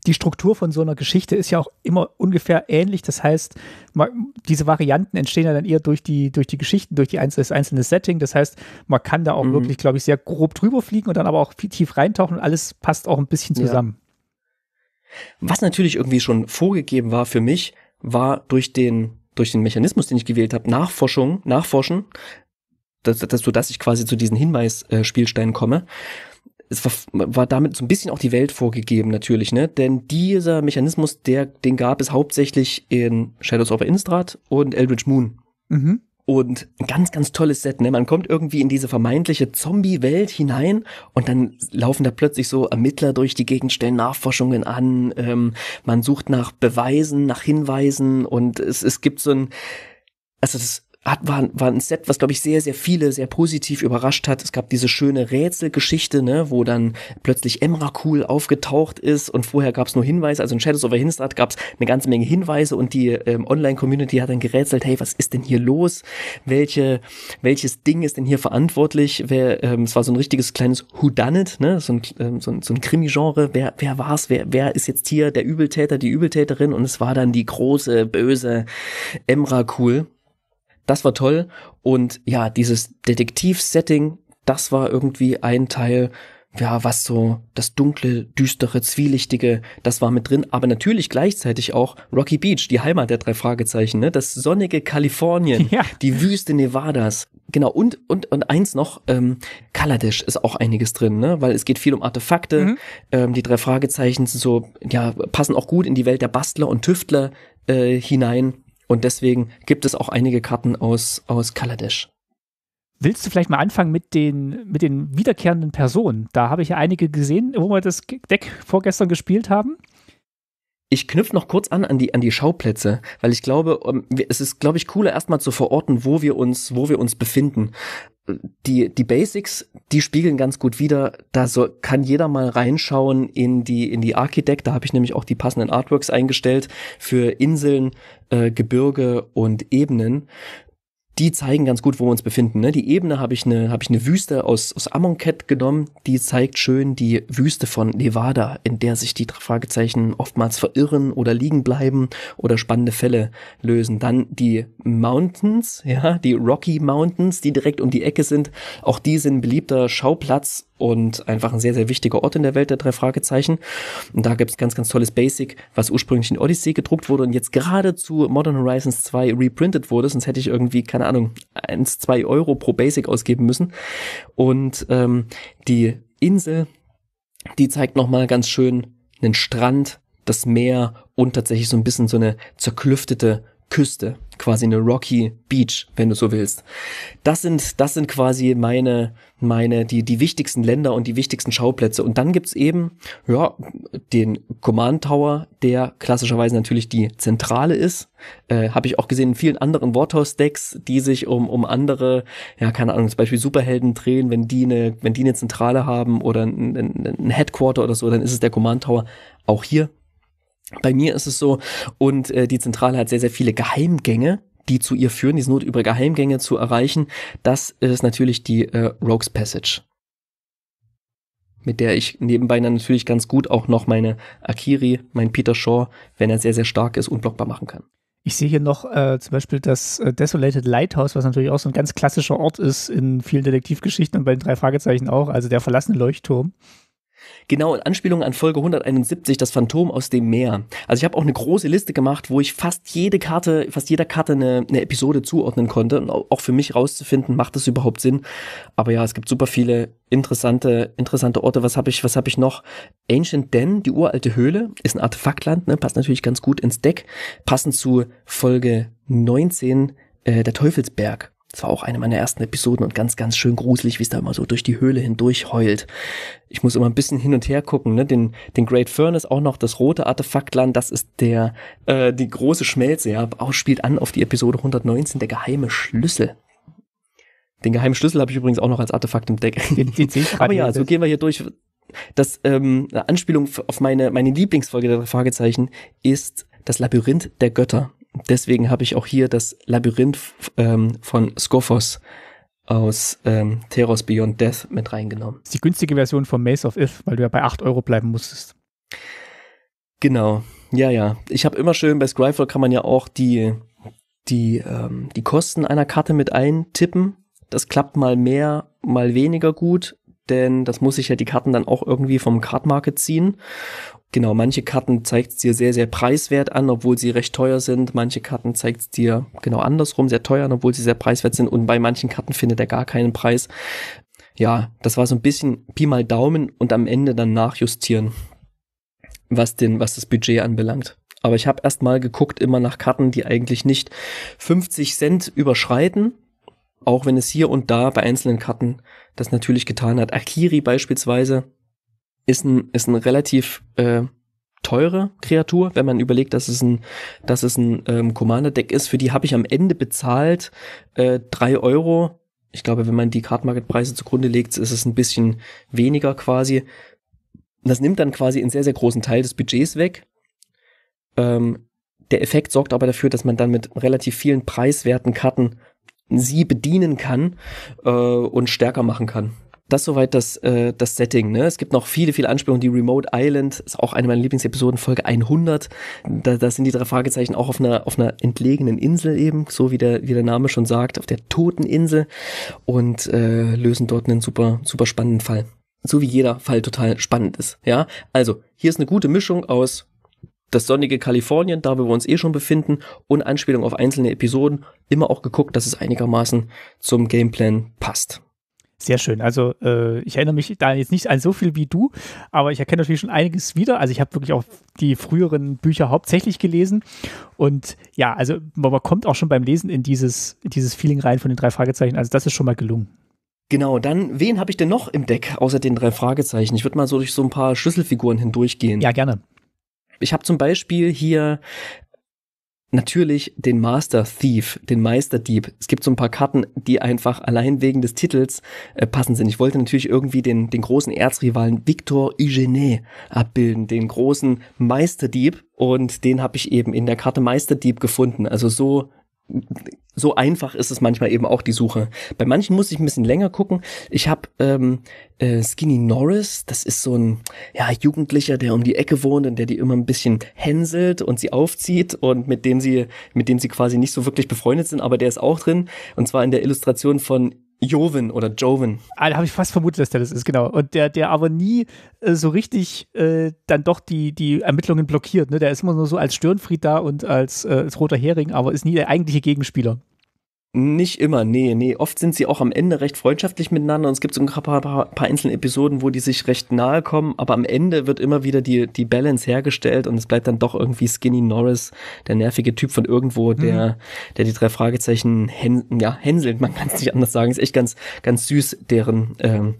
Speaker 2: die Struktur von so einer Geschichte ist ja auch immer ungefähr ähnlich. Das heißt, man, diese Varianten entstehen ja dann eher durch die, durch die Geschichten, durch die einzelne, das einzelne Setting. Das heißt, man kann da auch mhm. wirklich, glaube ich, sehr grob drüber fliegen und dann aber auch viel tief reintauchen und alles passt auch ein bisschen zusammen.
Speaker 1: Ja. Was natürlich irgendwie schon vorgegeben war für mich, war durch den durch den Mechanismus, den ich gewählt habe, Nachforschung, Nachforschen, dass, dass, sodass ich quasi zu diesen Hinweisspielsteinen äh, komme. Es war, war damit so ein bisschen auch die Welt vorgegeben natürlich, ne? Denn dieser Mechanismus, der, den gab es hauptsächlich in Shadows of Innistrad und Eldritch Moon. Mhm. Und ein ganz, ganz tolles Set, ne? Man kommt irgendwie in diese vermeintliche Zombie-Welt hinein und dann laufen da plötzlich so Ermittler durch die Gegend, stellen Nachforschungen an, ähm, man sucht nach Beweisen, nach Hinweisen und es, es gibt so ein, also das hat, war, war ein Set, was, glaube ich, sehr, sehr viele sehr positiv überrascht hat. Es gab diese schöne Rätselgeschichte, ne, wo dann plötzlich Emrakul aufgetaucht ist und vorher gab es nur Hinweise. Also in Shadows of a Hinstart gab es eine ganze Menge Hinweise und die ähm, Online-Community hat dann gerätselt, hey, was ist denn hier los? Welche, welches Ding ist denn hier verantwortlich? Wer, ähm, es war so ein richtiges kleines Whodunit, ne, so ein, ähm, so ein, so ein Krimi-Genre. Wer, wer war's? Wer, wer ist jetzt hier der Übeltäter, die Übeltäterin? Und es war dann die große, böse Emrakul das war toll. Und ja, dieses Detektiv-Setting, das war irgendwie ein Teil, ja, was so das dunkle, düstere, zwielichtige, das war mit drin, aber natürlich gleichzeitig auch Rocky Beach, die Heimat der drei Fragezeichen, ne? das sonnige Kalifornien, ja. die Wüste Nevadas. Genau, und, und, und eins noch, ähm, Kaladesh ist auch einiges drin, ne? weil es geht viel um Artefakte, mhm. ähm, die drei Fragezeichen sind so, ja, passen auch gut in die Welt der Bastler und Tüftler äh, hinein. Und deswegen gibt es auch einige Karten aus, aus Kaladesh.
Speaker 2: Willst du vielleicht mal anfangen mit den, mit den wiederkehrenden Personen? Da habe ich ja einige gesehen, wo wir das Deck vorgestern gespielt haben. Ich knüpfe noch kurz an an
Speaker 1: die, an die Schauplätze, weil ich glaube, ähm, es ist, glaube ich, cooler erstmal zu verorten, wo wir uns, wo wir uns befinden. Die, die Basics, die spiegeln ganz gut wieder. Da so, kann jeder mal reinschauen in die, in die Architekt. Da habe ich nämlich auch die passenden Artworks eingestellt für Inseln, äh, Gebirge und Ebenen, die zeigen ganz gut, wo wir uns befinden. Ne? Die Ebene habe ich eine habe ich eine Wüste aus aus Amonkhet genommen, die zeigt schön die Wüste von Nevada, in der sich die Fragezeichen oftmals verirren oder liegen bleiben oder spannende Fälle lösen. Dann die Mountains, ja, die Rocky Mountains, die direkt um die Ecke sind. Auch die sind ein beliebter Schauplatz und einfach ein sehr, sehr wichtiger Ort in der Welt der drei Fragezeichen. Und da gibt's ganz, ganz tolles Basic, was ursprünglich in Odyssey gedruckt wurde und jetzt gerade zu Modern Horizons 2 reprintet wurde. Sonst hätte ich irgendwie, keine Ahnung, eins zwei Euro pro Basic ausgeben müssen. Und ähm, die Insel, die zeigt nochmal ganz schön einen Strand, das Meer und tatsächlich so ein bisschen so eine zerklüftete Küste, quasi eine Rocky Beach, wenn du so willst. Das sind, das sind quasi meine, meine, die, die wichtigsten Länder und die wichtigsten Schauplätze. Und dann gibt's eben, ja, den Command Tower, der klassischerweise natürlich die Zentrale ist. Äh, Habe ich auch gesehen in vielen anderen Warthouse-Decks, die sich um, um andere, ja, keine Ahnung, zum Beispiel Superhelden drehen, wenn die eine, wenn die eine Zentrale haben oder ein, ein, ein Headquarter oder so, dann ist es der Command Tower. Auch hier bei mir ist es so, und äh, die Zentrale hat sehr, sehr viele Geheimgänge, die zu ihr führen, diese Not über Geheimgänge zu erreichen. Das ist natürlich die äh, Rogues Passage mit der ich nebenbei dann natürlich ganz gut auch noch meine Akiri, mein Peter Shaw, wenn er sehr, sehr stark ist, unblockbar machen kann.
Speaker 2: Ich sehe hier noch äh, zum Beispiel das äh, Desolated Lighthouse, was natürlich auch so ein ganz klassischer Ort ist in vielen Detektivgeschichten und bei den drei Fragezeichen auch, also der verlassene Leuchtturm.
Speaker 1: Genau, in Anspielung an Folge 171, das Phantom aus dem Meer. Also ich habe auch eine große Liste gemacht, wo ich fast jede Karte, fast jeder Karte eine, eine Episode zuordnen konnte und auch für mich rauszufinden, macht das überhaupt Sinn. Aber ja, es gibt super viele interessante, interessante Orte. Was habe ich, was habe ich noch? Ancient Den, die uralte Höhle, ist ein Artefaktland, ne? passt natürlich ganz gut ins Deck, passend zu Folge 19, äh, der Teufelsberg. Das war auch eine meiner ersten Episoden und ganz, ganz schön gruselig, wie es da immer so durch die Höhle hindurch heult. Ich muss immer ein bisschen hin und her gucken, ne? Den, den Great Furnace auch noch, das rote Artefaktland, das ist der, äh, die große Schmelze, ja, auch spielt an auf die Episode 119, der geheime Schlüssel. Den geheimen Schlüssel habe ich übrigens auch noch als Artefakt im Deck. Aber ja, so gehen wir hier durch. Das ähm, eine Anspielung auf meine, meine Lieblingsfolge der Fragezeichen ist das Labyrinth der Götter deswegen habe ich auch hier das Labyrinth ähm, von Skophos aus ähm, Theros Beyond Death
Speaker 2: mit reingenommen. Das ist die günstige Version von Maze of If, weil du ja bei 8 Euro bleiben musstest.
Speaker 1: Genau, ja, ja. Ich habe immer schön, bei Scryfall kann man ja auch die, die, ähm, die Kosten einer Karte mit eintippen. Das klappt mal mehr, mal weniger gut denn das muss ich ja die Karten dann auch irgendwie vom Card Market ziehen. Genau, manche Karten zeigt es dir sehr, sehr preiswert an, obwohl sie recht teuer sind. Manche Karten zeigt es dir genau andersrum sehr teuer an, obwohl sie sehr preiswert sind. Und bei manchen Karten findet er gar keinen Preis. Ja, das war so ein bisschen Pi mal Daumen und am Ende dann nachjustieren, was den, was das Budget anbelangt. Aber ich habe erstmal geguckt immer nach Karten, die eigentlich nicht 50 Cent überschreiten, auch wenn es hier und da bei einzelnen Karten das natürlich getan hat. Akiri beispielsweise ist ein, ist ein relativ äh, teure Kreatur, wenn man überlegt, dass es ein, dass es ein ähm, Commander-Deck ist. Für die habe ich am Ende bezahlt äh, 3 Euro. Ich glaube, wenn man die Card-Market-Preise zugrunde legt, ist es ein bisschen weniger quasi. Das nimmt dann quasi einen sehr, sehr großen Teil des Budgets weg. Ähm, der Effekt sorgt aber dafür, dass man dann mit relativ vielen preiswerten Karten sie bedienen kann äh, und stärker machen kann. Das soweit das, äh, das Setting. Ne? Es gibt noch viele, viele Anspielungen. Die Remote Island ist auch eine meiner Lieblingsepisoden, Folge 100. Da, da sind die drei Fragezeichen auch auf einer, auf einer entlegenen Insel eben, so wie der, wie der Name schon sagt, auf der toten Insel und äh, lösen dort einen super, super spannenden Fall. So wie jeder Fall total spannend ist. Ja, also hier ist eine gute Mischung aus das sonnige Kalifornien, da wo wir uns eh schon befinden, und Anspielung auf einzelne Episoden, immer auch geguckt, dass es einigermaßen zum
Speaker 2: Gameplan passt. Sehr schön. Also äh, ich erinnere mich da jetzt nicht an so viel wie du, aber ich erkenne natürlich schon einiges wieder. Also ich habe wirklich auch die früheren Bücher hauptsächlich gelesen. Und ja, also man kommt auch schon beim Lesen in dieses, in dieses Feeling rein von den drei Fragezeichen. Also das ist schon mal gelungen.
Speaker 1: Genau, dann wen habe ich denn noch im Deck außer den drei Fragezeichen? Ich würde mal so durch so ein paar Schlüsselfiguren hindurchgehen. Ja, gerne. Ich habe zum Beispiel hier natürlich den Master Thief, den Meisterdieb. Es gibt so ein paar Karten, die einfach allein wegen des Titels äh, passend sind. Ich wollte natürlich irgendwie den, den großen Erzrivalen Victor Eugene abbilden, den großen Meisterdieb. Und den habe ich eben in der Karte Meisterdieb gefunden. Also so so einfach ist es manchmal eben auch die Suche. Bei manchen muss ich ein bisschen länger gucken. Ich habe ähm, äh, Skinny Norris, das ist so ein ja, Jugendlicher, der um die Ecke wohnt und der die immer ein bisschen hänselt und sie aufzieht und mit dem sie mit dem sie quasi nicht so wirklich befreundet sind, aber der ist auch drin und zwar in der Illustration
Speaker 2: von Jovin oder Joven. Ah, da habe ich fast vermutet, dass der das ist, genau. Und der, der aber nie äh, so richtig äh, dann doch die, die Ermittlungen blockiert. Ne? Der ist immer nur so als Störenfried da und als, äh, als roter Hering, aber ist nie der eigentliche Gegenspieler.
Speaker 1: Nicht immer, nee, nee. Oft sind sie auch am Ende recht freundschaftlich miteinander und es gibt so ein paar, paar, paar einzelne Episoden, wo die sich recht nahe kommen, aber am Ende wird immer wieder die, die Balance hergestellt und es bleibt dann doch irgendwie Skinny Norris, der nervige Typ von irgendwo, mhm. der, mhm. der die drei Fragezeichen hän, ja, hänselt, man kann es nicht anders sagen. Ist echt ganz, ganz süß, deren, ähm,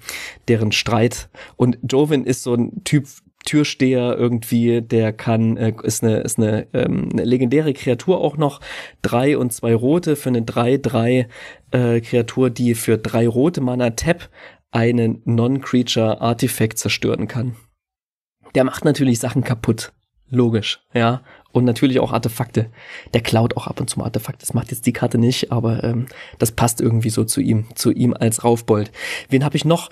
Speaker 1: deren Streit. Und Jovin ist so ein Typ, Türsteher irgendwie, der kann, äh, ist eine, ist eine, ähm, eine legendäre Kreatur auch noch. Drei und zwei rote für eine 3-3 äh, Kreatur, die für drei rote Mana Tap einen Non-Creature Artifact zerstören kann. Der macht natürlich Sachen kaputt. Logisch, ja. Und natürlich auch Artefakte. Der klaut auch ab und zu mal Artefakte. Das macht jetzt die Karte nicht, aber ähm, das passt irgendwie so zu ihm, zu ihm als Raufbold. Wen habe ich noch?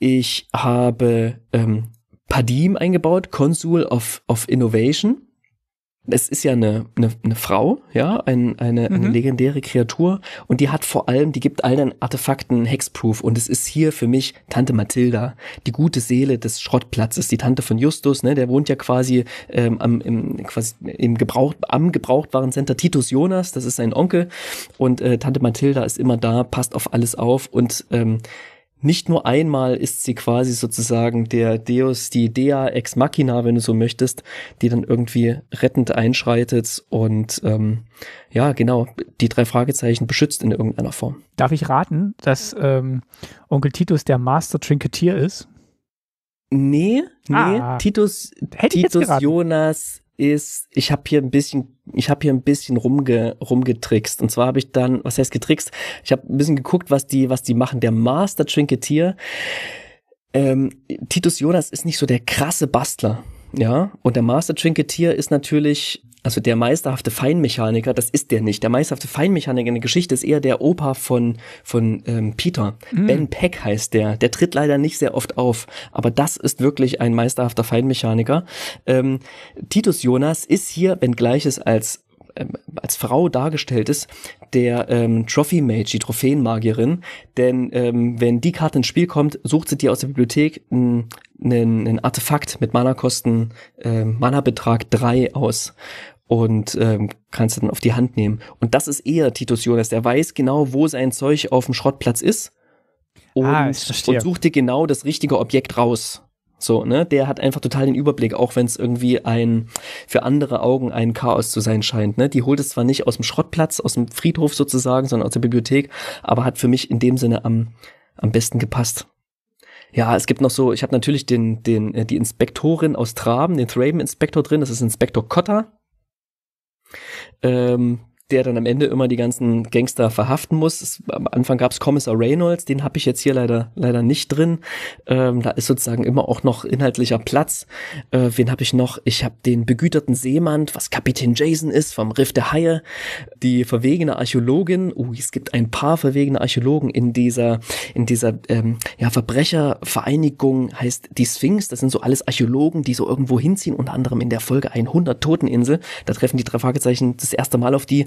Speaker 1: Ich habe ähm, Padim eingebaut, Consul of, of Innovation. Es ist ja eine, eine, eine Frau, ja, ein, eine, mhm. eine legendäre Kreatur und die hat vor allem, die gibt allen Artefakten Hexproof und es ist hier für mich Tante Mathilda, die gute Seele des Schrottplatzes, die Tante von Justus, ne, der wohnt ja quasi, ähm, am, im, quasi im Gebrauch, am Gebrauchtwarencenter Titus Jonas, das ist sein Onkel und äh, Tante Mathilda ist immer da, passt auf alles auf und ähm, nicht nur einmal ist sie quasi sozusagen der Deus, die Dea ex machina, wenn du so möchtest, die dann irgendwie rettend einschreitet und ähm, ja, genau, die drei Fragezeichen beschützt in irgendeiner Form.
Speaker 2: Darf ich raten, dass ähm, Onkel Titus der Master Trinketier ist? Nee, nee, ah, Titus, Titus
Speaker 1: Jonas ist, ich habe hier ein bisschen, ich habe hier ein bisschen rumge, rumgetrickst. Und zwar habe ich dann, was heißt getrickst? Ich habe ein bisschen geguckt, was die, was die machen. Der Master Trinketier, ähm, Titus Jonas ist nicht so der krasse Bastler. Ja, und der Master Trinketier ist natürlich also der meisterhafte Feinmechaniker, das ist der nicht. Der meisterhafte Feinmechaniker in der Geschichte ist eher der Opa von, von ähm, Peter. Mm. Ben Peck heißt der. Der tritt leider nicht sehr oft auf, aber das ist wirklich ein meisterhafter Feinmechaniker. Ähm, Titus Jonas ist hier, wenngleich es als ähm, als Frau dargestellt ist, der ähm, Trophy Mage, die Trophäenmagierin. Denn ähm, wenn die Karte ins Spiel kommt, sucht sie dir aus der Bibliothek ein hm, einen Artefakt mit Mana-Kosten, äh, Mana-Betrag 3 aus und ähm, kannst du dann auf die Hand nehmen. Und das ist eher Titus Jonas. Der weiß genau, wo sein Zeug auf dem Schrottplatz ist ah, und, ah, und sucht dir genau das richtige Objekt raus. So, ne? Der hat einfach total den Überblick, auch wenn es irgendwie ein für andere Augen ein Chaos zu sein scheint. Ne? Die holt es zwar nicht aus dem Schrottplatz, aus dem Friedhof sozusagen, sondern aus der Bibliothek, aber hat für mich in dem Sinne am, am besten gepasst. Ja, es gibt noch so, ich habe natürlich den, den, äh, die Inspektorin aus Traben, den Thraben-Inspektor drin, das ist Inspektor Cotta. ähm, der dann am Ende immer die ganzen Gangster verhaften muss. Es, am Anfang gab's Kommissar Reynolds, den habe ich jetzt hier leider leider nicht drin. Ähm, da ist sozusagen immer auch noch inhaltlicher Platz. Äh, wen habe ich noch? Ich habe den begüterten Seemann, was Kapitän Jason ist vom Riff der Haie, die verwegene Archäologin. Uh, es gibt ein paar verwegene Archäologen in dieser in dieser ähm, ja Verbrechervereinigung heißt die Sphinx. Das sind so alles Archäologen, die so irgendwo hinziehen. Unter anderem in der Folge 100 Toteninsel. Da treffen die drei Fragezeichen das erste Mal auf die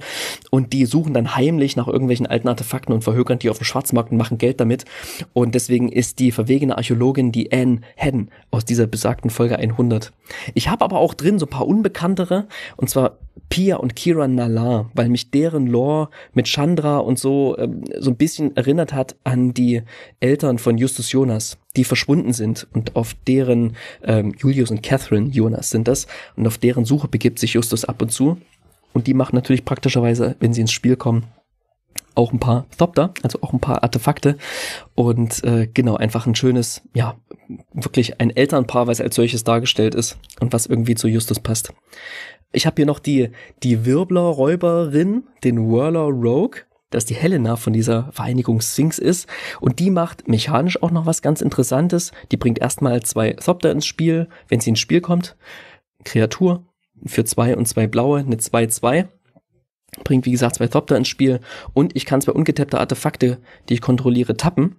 Speaker 1: und die suchen dann heimlich nach irgendwelchen alten Artefakten und verhökern die auf dem Schwarzmarkt und machen Geld damit. Und deswegen ist die verwegene Archäologin die Anne Hedden aus dieser besagten Folge 100. Ich habe aber auch drin so ein paar unbekanntere und zwar Pia und Kira Nalar, weil mich deren Lore mit Chandra und so ähm, so ein bisschen erinnert hat an die Eltern von Justus Jonas, die verschwunden sind und auf deren ähm, Julius und Catherine Jonas sind das und auf deren Suche begibt sich Justus ab und zu und die machen natürlich praktischerweise, wenn sie ins Spiel kommen, auch ein paar Thopter, also auch ein paar Artefakte und äh, genau einfach ein schönes, ja, wirklich ein Elternpaar, was als solches dargestellt ist und was irgendwie zu Justus passt. Ich habe hier noch die, die Wirbler-Räuberin, den Whirler Rogue, dass die Helena von dieser Vereinigung Sphinx ist und die macht mechanisch auch noch was ganz Interessantes. Die bringt erstmal zwei Thopter ins Spiel, wenn sie ins Spiel kommt. Kreatur für zwei und zwei blaue eine 2-2. Bringt, wie gesagt, zwei Topter ins Spiel. Und ich kann zwei ungetappte Artefakte, die ich kontrolliere, tappen.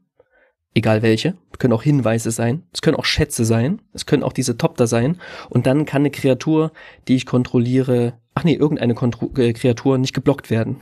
Speaker 1: Egal welche. Können auch Hinweise sein. Es können auch Schätze sein. Es können auch diese Topter sein. Und dann kann eine Kreatur, die ich kontrolliere, ach nee, irgendeine
Speaker 2: Kontro äh, Kreatur nicht geblockt werden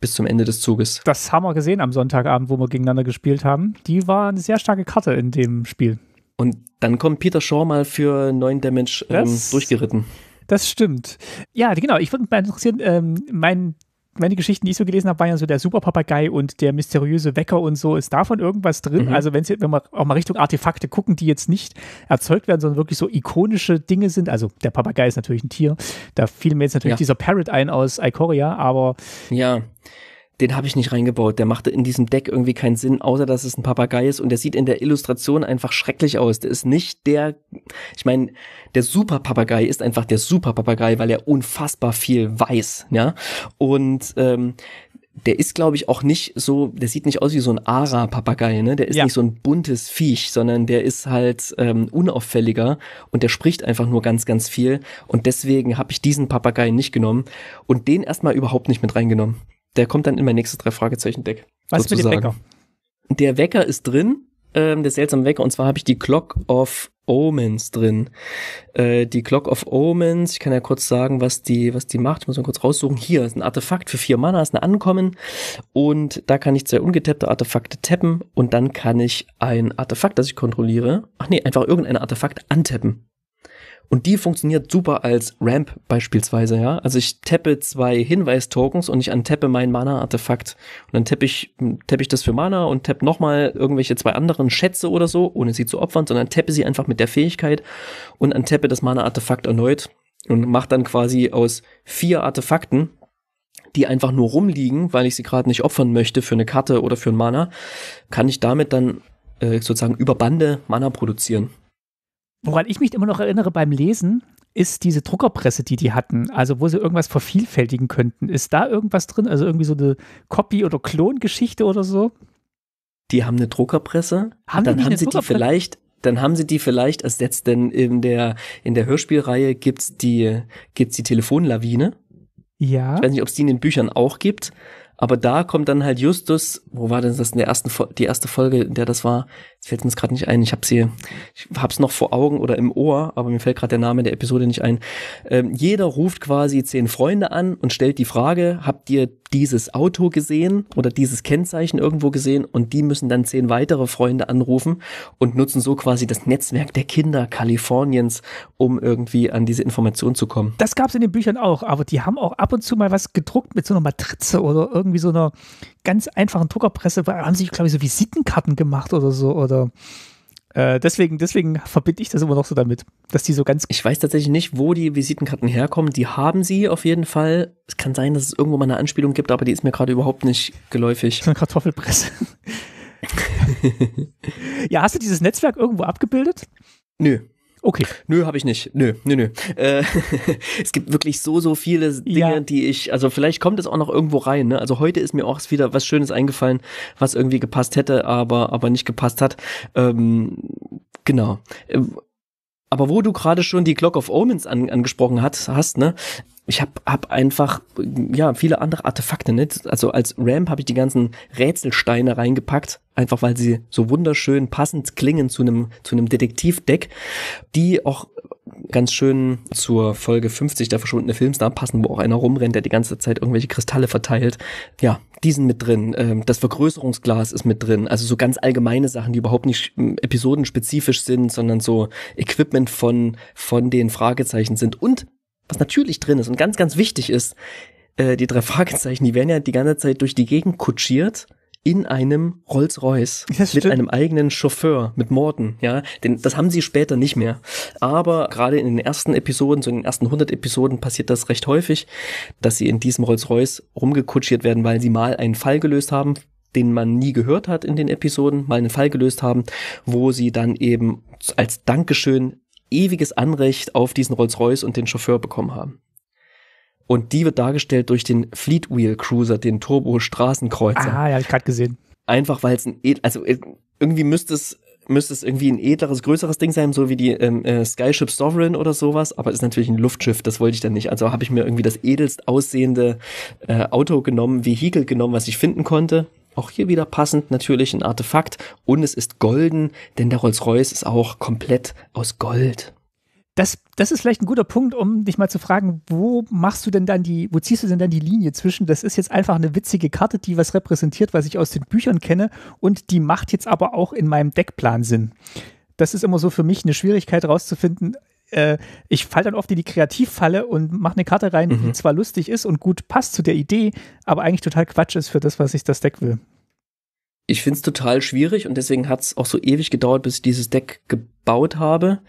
Speaker 2: bis zum Ende des Zuges. Das haben wir gesehen am Sonntagabend, wo wir gegeneinander gespielt haben. Die war eine sehr starke Karte in dem Spiel. Und dann kommt Peter Shaw mal für 9 Damage ähm, durchgeritten. Das stimmt. Ja, genau. Ich würde mich interessieren, ähm, mein, meine Geschichten, die ich so gelesen habe, waren ja so der Superpapagei und der mysteriöse Wecker und so. Ist davon irgendwas drin? Mhm. Also, wenn wir auch mal Richtung Artefakte gucken, die jetzt nicht erzeugt werden, sondern wirklich so ikonische Dinge sind. Also, der Papagei ist natürlich ein Tier. Da fiel mir jetzt natürlich ja. dieser Parrot ein aus Ikoria, aber.
Speaker 1: Ja den habe ich nicht reingebaut. Der machte in diesem Deck irgendwie keinen Sinn, außer dass es ein Papagei ist und der sieht in der Illustration einfach schrecklich aus. Der ist nicht der, ich meine, der Super Papagei ist einfach der Super Papagei, weil er unfassbar viel weiß, ja. Und ähm, der ist, glaube ich, auch nicht so, der sieht nicht aus wie so ein Ara-Papagei, ne? Der ist ja. nicht so ein buntes Viech, sondern der ist halt ähm, unauffälliger und der spricht einfach nur ganz, ganz viel. Und deswegen habe ich diesen Papagei nicht genommen und den erstmal überhaupt nicht mit reingenommen. Der kommt dann in mein nächstes drei Fragezeichen Deck. Was sozusagen. mit dem Wecker? Der Wecker ist drin, ähm, der seltsame Wecker. Und zwar habe ich die Clock of Omens drin. Äh, die Clock of Omens, ich kann ja kurz sagen, was die, was die macht. Ich muss mal kurz raussuchen. Hier ist ein Artefakt für vier Mana, ist ein Ankommen. Und da kann ich zwei ungetappte Artefakte tappen. Und dann kann ich ein Artefakt, das ich kontrolliere, ach nee, einfach irgendein Artefakt antappen. Und die funktioniert super als Ramp beispielsweise, ja. Also ich tappe zwei Hinweistokens und ich antappe mein Mana-Artefakt. Und dann tappe ich, tappe ich das für Mana und tappe nochmal irgendwelche zwei anderen Schätze oder so, ohne sie zu opfern, sondern tappe sie einfach mit der Fähigkeit und antappe das Mana-Artefakt erneut und mache dann quasi aus vier Artefakten, die einfach nur rumliegen, weil ich sie gerade nicht opfern möchte für eine Karte oder für ein Mana, kann ich damit dann äh, sozusagen über Bande Mana produzieren.
Speaker 2: Woran ich mich immer noch erinnere beim Lesen, ist diese Druckerpresse, die die hatten, also wo sie irgendwas vervielfältigen könnten. Ist da irgendwas drin? Also irgendwie so eine Copy- oder Klongeschichte oder so? Die haben eine Druckerpresse. Haben dann die haben sie die vielleicht, dann haben sie die vielleicht ersetzt,
Speaker 1: denn in der, in der Hörspielreihe gibt's die, gibt's die Telefonlawine. Ja. Ich weiß nicht, ob es die in den Büchern auch gibt, aber da kommt dann halt Justus, wo war denn das in der ersten, die erste Folge, in der das war, Jetzt fällt mir gerade nicht ein. Ich habe sie, ich hab's noch vor Augen oder im Ohr, aber mir fällt gerade der Name der Episode nicht ein. Ähm, jeder ruft quasi zehn Freunde an und stellt die Frage: Habt ihr dieses Auto gesehen oder dieses Kennzeichen irgendwo gesehen? Und die müssen dann zehn weitere Freunde anrufen und nutzen so quasi das Netzwerk der Kinder Kaliforniens, um irgendwie an diese Information zu kommen.
Speaker 2: Das gab's in den Büchern auch, aber die haben auch ab und zu mal was gedruckt mit so einer Matrize oder irgendwie so einer ganz einfachen Druckerpresse. Haben sich glaube ich so Visitenkarten gemacht oder so. Oder oder äh, deswegen, deswegen verbinde ich das immer noch so damit, dass die so ganz. Ich weiß tatsächlich nicht, wo die Visitenkarten herkommen. Die haben sie auf jeden Fall.
Speaker 1: Es kann sein, dass es irgendwo mal eine Anspielung gibt, aber die ist mir gerade überhaupt nicht geläufig. So eine Kartoffelpresse.
Speaker 2: ja, hast du dieses Netzwerk irgendwo abgebildet?
Speaker 1: Nö. Okay. Nö, habe ich nicht. Nö, nö, nö. Äh, es gibt wirklich so, so viele Dinge, ja. die ich, also vielleicht kommt es auch noch irgendwo rein. Ne? Also heute ist mir auch wieder was Schönes eingefallen, was irgendwie gepasst hätte, aber, aber nicht gepasst hat. Ähm, genau. Ähm, aber wo du gerade schon die Clock of Omens an, angesprochen hat, hast, ne? ich habe hab einfach ja viele andere Artefakte nicht. Ne? Also als Ramp habe ich die ganzen Rätselsteine reingepackt, einfach weil sie so wunderschön passend klingen zu einem zu einem Detektivdeck, die auch ganz schön zur Folge 50 der verschwundene Filmstar passen, wo auch einer rumrennt, der die ganze Zeit irgendwelche Kristalle verteilt. Ja, die sind mit drin. Ähm, das Vergrößerungsglas ist mit drin. Also so ganz allgemeine Sachen, die überhaupt nicht hm, episodenspezifisch sind, sondern so Equipment von, von den Fragezeichen sind. Und was natürlich drin ist und ganz, ganz wichtig ist, äh, die drei Fragezeichen, die werden ja die ganze Zeit durch die Gegend kutschiert in einem Rolls-Royce mit einem eigenen Chauffeur, mit Morten, ja, denn das haben sie später nicht mehr. Aber gerade in den ersten Episoden, so in den ersten 100 Episoden passiert das recht häufig, dass sie in diesem Rolls-Royce rumgekutschiert werden, weil sie mal einen Fall gelöst haben, den man nie gehört hat in den Episoden, mal einen Fall gelöst haben, wo sie dann eben als Dankeschön ewiges Anrecht auf diesen Rolls-Royce und den Chauffeur bekommen haben. Und die wird dargestellt durch den Fleet Wheel Cruiser, den Turbo Straßenkreuzer. Ah, ja, habe ich gerade gesehen. Einfach weil es ein, edel, also äh, irgendwie müsste es, müsste es irgendwie ein edleres, größeres Ding sein, so wie die ähm, äh, Skyship Sovereign oder sowas. Aber ist natürlich ein Luftschiff, das wollte ich dann nicht. Also habe ich mir irgendwie das edelst aussehende äh, Auto genommen, Vehikel genommen, was ich finden konnte. Auch hier wieder passend natürlich ein Artefakt und es ist golden, denn der Rolls-Royce ist auch komplett aus Gold.
Speaker 2: Das, das ist vielleicht ein guter Punkt, um dich mal zu fragen, wo machst du denn dann die, wo ziehst du denn dann die Linie zwischen, das ist jetzt einfach eine witzige Karte, die was repräsentiert, was ich aus den Büchern kenne und die macht jetzt aber auch in meinem Deckplan Sinn. Das ist immer so für mich eine Schwierigkeit herauszufinden, äh, ich falle dann oft in die Kreativfalle und mache eine Karte rein, mhm. die zwar lustig ist und gut passt zu der Idee, aber eigentlich total Quatsch ist für das, was ich das Deck will. Ich
Speaker 1: finde es total schwierig und deswegen hat es auch so ewig gedauert, bis ich dieses Deck gebaut habe.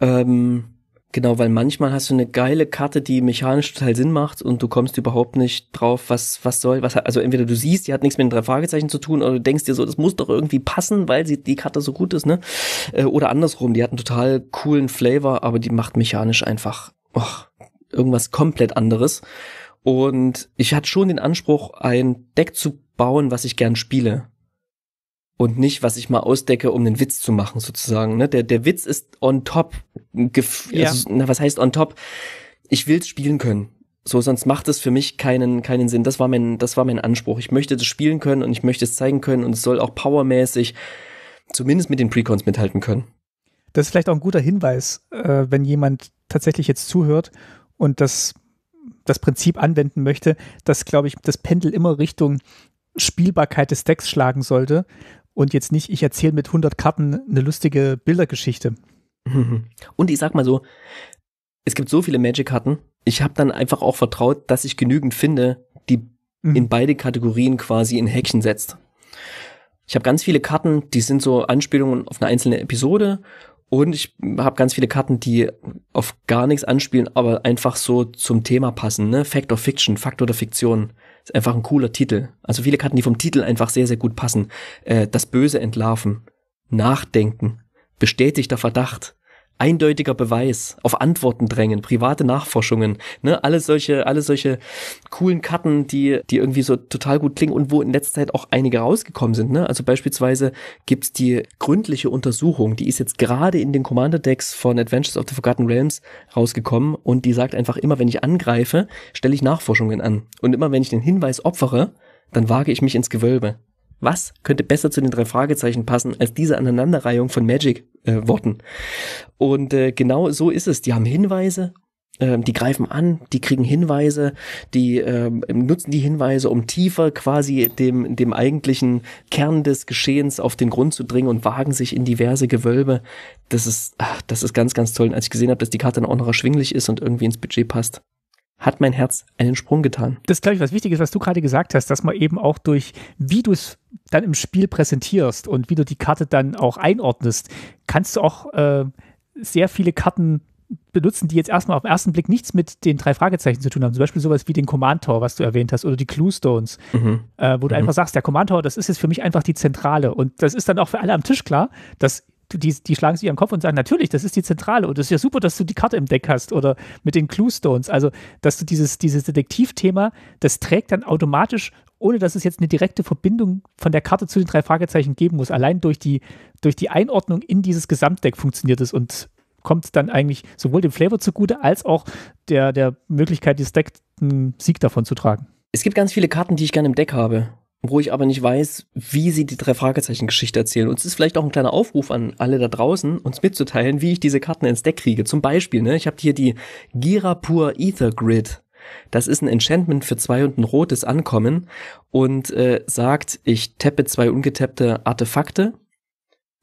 Speaker 1: Ähm, Genau, weil manchmal hast du eine geile Karte, die mechanisch total Sinn macht und du kommst überhaupt nicht drauf, was, was soll, was, also entweder du siehst, die hat nichts mit den drei Fragezeichen zu tun oder du denkst dir so, das muss doch irgendwie passen, weil sie, die Karte so gut ist, ne? Äh, oder andersrum, die hat einen total coolen Flavor, aber die macht mechanisch einfach, och, irgendwas komplett anderes. Und ich hatte schon den Anspruch, ein Deck zu bauen, was ich gern spiele und nicht, was ich mal ausdecke, um einen Witz zu machen, sozusagen. Ne? Der, der Witz ist on top. Gef ja. also, na, was heißt on top? Ich will spielen können. So, sonst macht es für mich keinen, keinen Sinn. Das war mein, das war mein Anspruch. Ich möchte das spielen können und ich möchte es zeigen können und es soll auch powermäßig zumindest mit den Precons mithalten können.
Speaker 2: Das ist vielleicht auch ein guter Hinweis, äh, wenn jemand tatsächlich jetzt zuhört und das, das Prinzip anwenden möchte, dass, glaube ich, das Pendel immer Richtung Spielbarkeit des Decks schlagen sollte, und jetzt nicht, ich erzähle mit 100 Karten eine lustige Bildergeschichte.
Speaker 1: Und ich sag mal so, es gibt so viele Magic-Karten, ich habe dann einfach auch vertraut, dass ich genügend finde, die mhm. in beide Kategorien quasi in Häkchen setzt. Ich habe ganz viele Karten, die sind so Anspielungen auf eine einzelne Episode und ich habe ganz viele Karten, die auf gar nichts anspielen, aber einfach so zum Thema passen, ne? Fact or Fiction, Fakt oder Fiktion. Ist einfach ein cooler Titel. Also viele Karten, die vom Titel einfach sehr, sehr gut passen. Äh, das Böse entlarven, nachdenken, bestätigter Verdacht, eindeutiger Beweis, auf Antworten drängen, private Nachforschungen, ne, alle solche, alle solche coolen Karten, die, die irgendwie so total gut klingen und wo in letzter Zeit auch einige rausgekommen sind, ne? Also beispielsweise gibt's die gründliche Untersuchung, die ist jetzt gerade in den Commander Decks von Adventures of the Forgotten Realms rausgekommen und die sagt einfach immer, wenn ich angreife, stelle ich Nachforschungen an und immer wenn ich den Hinweis opfere, dann wage ich mich ins Gewölbe. Was könnte besser zu den drei Fragezeichen passen als diese Aneinanderreihung von Magic-Worten? Äh, und äh, genau so ist es. Die haben Hinweise, ähm, die greifen an, die kriegen Hinweise, die ähm, nutzen die Hinweise, um tiefer quasi dem, dem eigentlichen Kern des Geschehens auf den Grund zu dringen und wagen sich in diverse Gewölbe. Das ist, ach, das ist ganz, ganz toll. Und als ich gesehen habe, dass die Karte dann auch noch erschwinglich ist und irgendwie ins Budget passt, hat mein Herz einen Sprung
Speaker 2: getan. Das ist, glaube ich, was Wichtiges, was du gerade gesagt hast, dass man eben auch durch, wie du es dann im Spiel präsentierst und wie du die Karte dann auch einordnest, kannst du auch äh, sehr viele Karten benutzen, die jetzt erstmal auf den ersten Blick nichts mit den drei Fragezeichen zu tun haben. Zum Beispiel sowas wie den Command Tower, was du erwähnt hast, oder die Clue Stones, mhm. äh, wo du mhm. einfach sagst, der Command Tower, das ist jetzt für mich einfach die Zentrale. Und das ist dann auch für alle am Tisch klar, dass die, die schlagen sich am Kopf und sagen, natürlich, das ist die Zentrale und es ist ja super, dass du die Karte im Deck hast oder mit den Clue Stones. Also, dass du dieses, dieses Detektivthema, das trägt dann automatisch, ohne dass es jetzt eine direkte Verbindung von der Karte zu den drei Fragezeichen geben muss. Allein durch die, durch die Einordnung in dieses Gesamtdeck funktioniert es und kommt dann eigentlich sowohl dem Flavor zugute als auch der, der Möglichkeit, dieses Deck einen Sieg davon zu tragen. Es gibt ganz viele Karten, die ich gerne im Deck habe
Speaker 1: wo ich aber nicht weiß, wie sie die drei Fragezeichen Geschichte erzählen. Und es ist vielleicht auch ein kleiner Aufruf an alle da draußen, uns mitzuteilen, wie ich diese Karten ins Deck kriege. Zum Beispiel, ne, ich habe hier die Girapur Ether Grid. Das ist ein Enchantment für zwei und ein rotes Ankommen und äh, sagt, ich tappe zwei ungetappte Artefakte,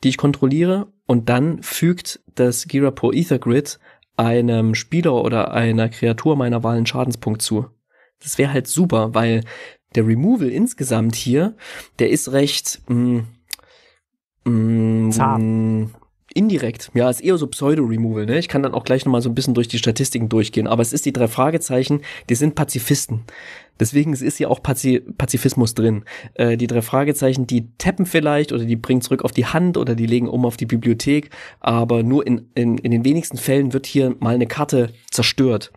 Speaker 1: die ich kontrolliere und dann fügt das Girapur Ether Grid einem Spieler oder einer Kreatur meiner Wahl einen Schadenspunkt zu. Das wäre halt super, weil der Removal insgesamt hier, der ist recht mh, mm, mh, mm, Zart. indirekt. Ja, ist eher so Pseudo-Removal. Ne? Ich kann dann auch gleich nochmal so ein bisschen durch die Statistiken durchgehen. Aber es ist die drei Fragezeichen, die sind Pazifisten. Deswegen ist ja auch Pazi Pazifismus drin. Äh, die drei Fragezeichen, die tappen vielleicht oder die bringen zurück auf die Hand oder die legen um auf die Bibliothek. Aber nur in, in, in den wenigsten Fällen wird hier mal eine Karte zerstört.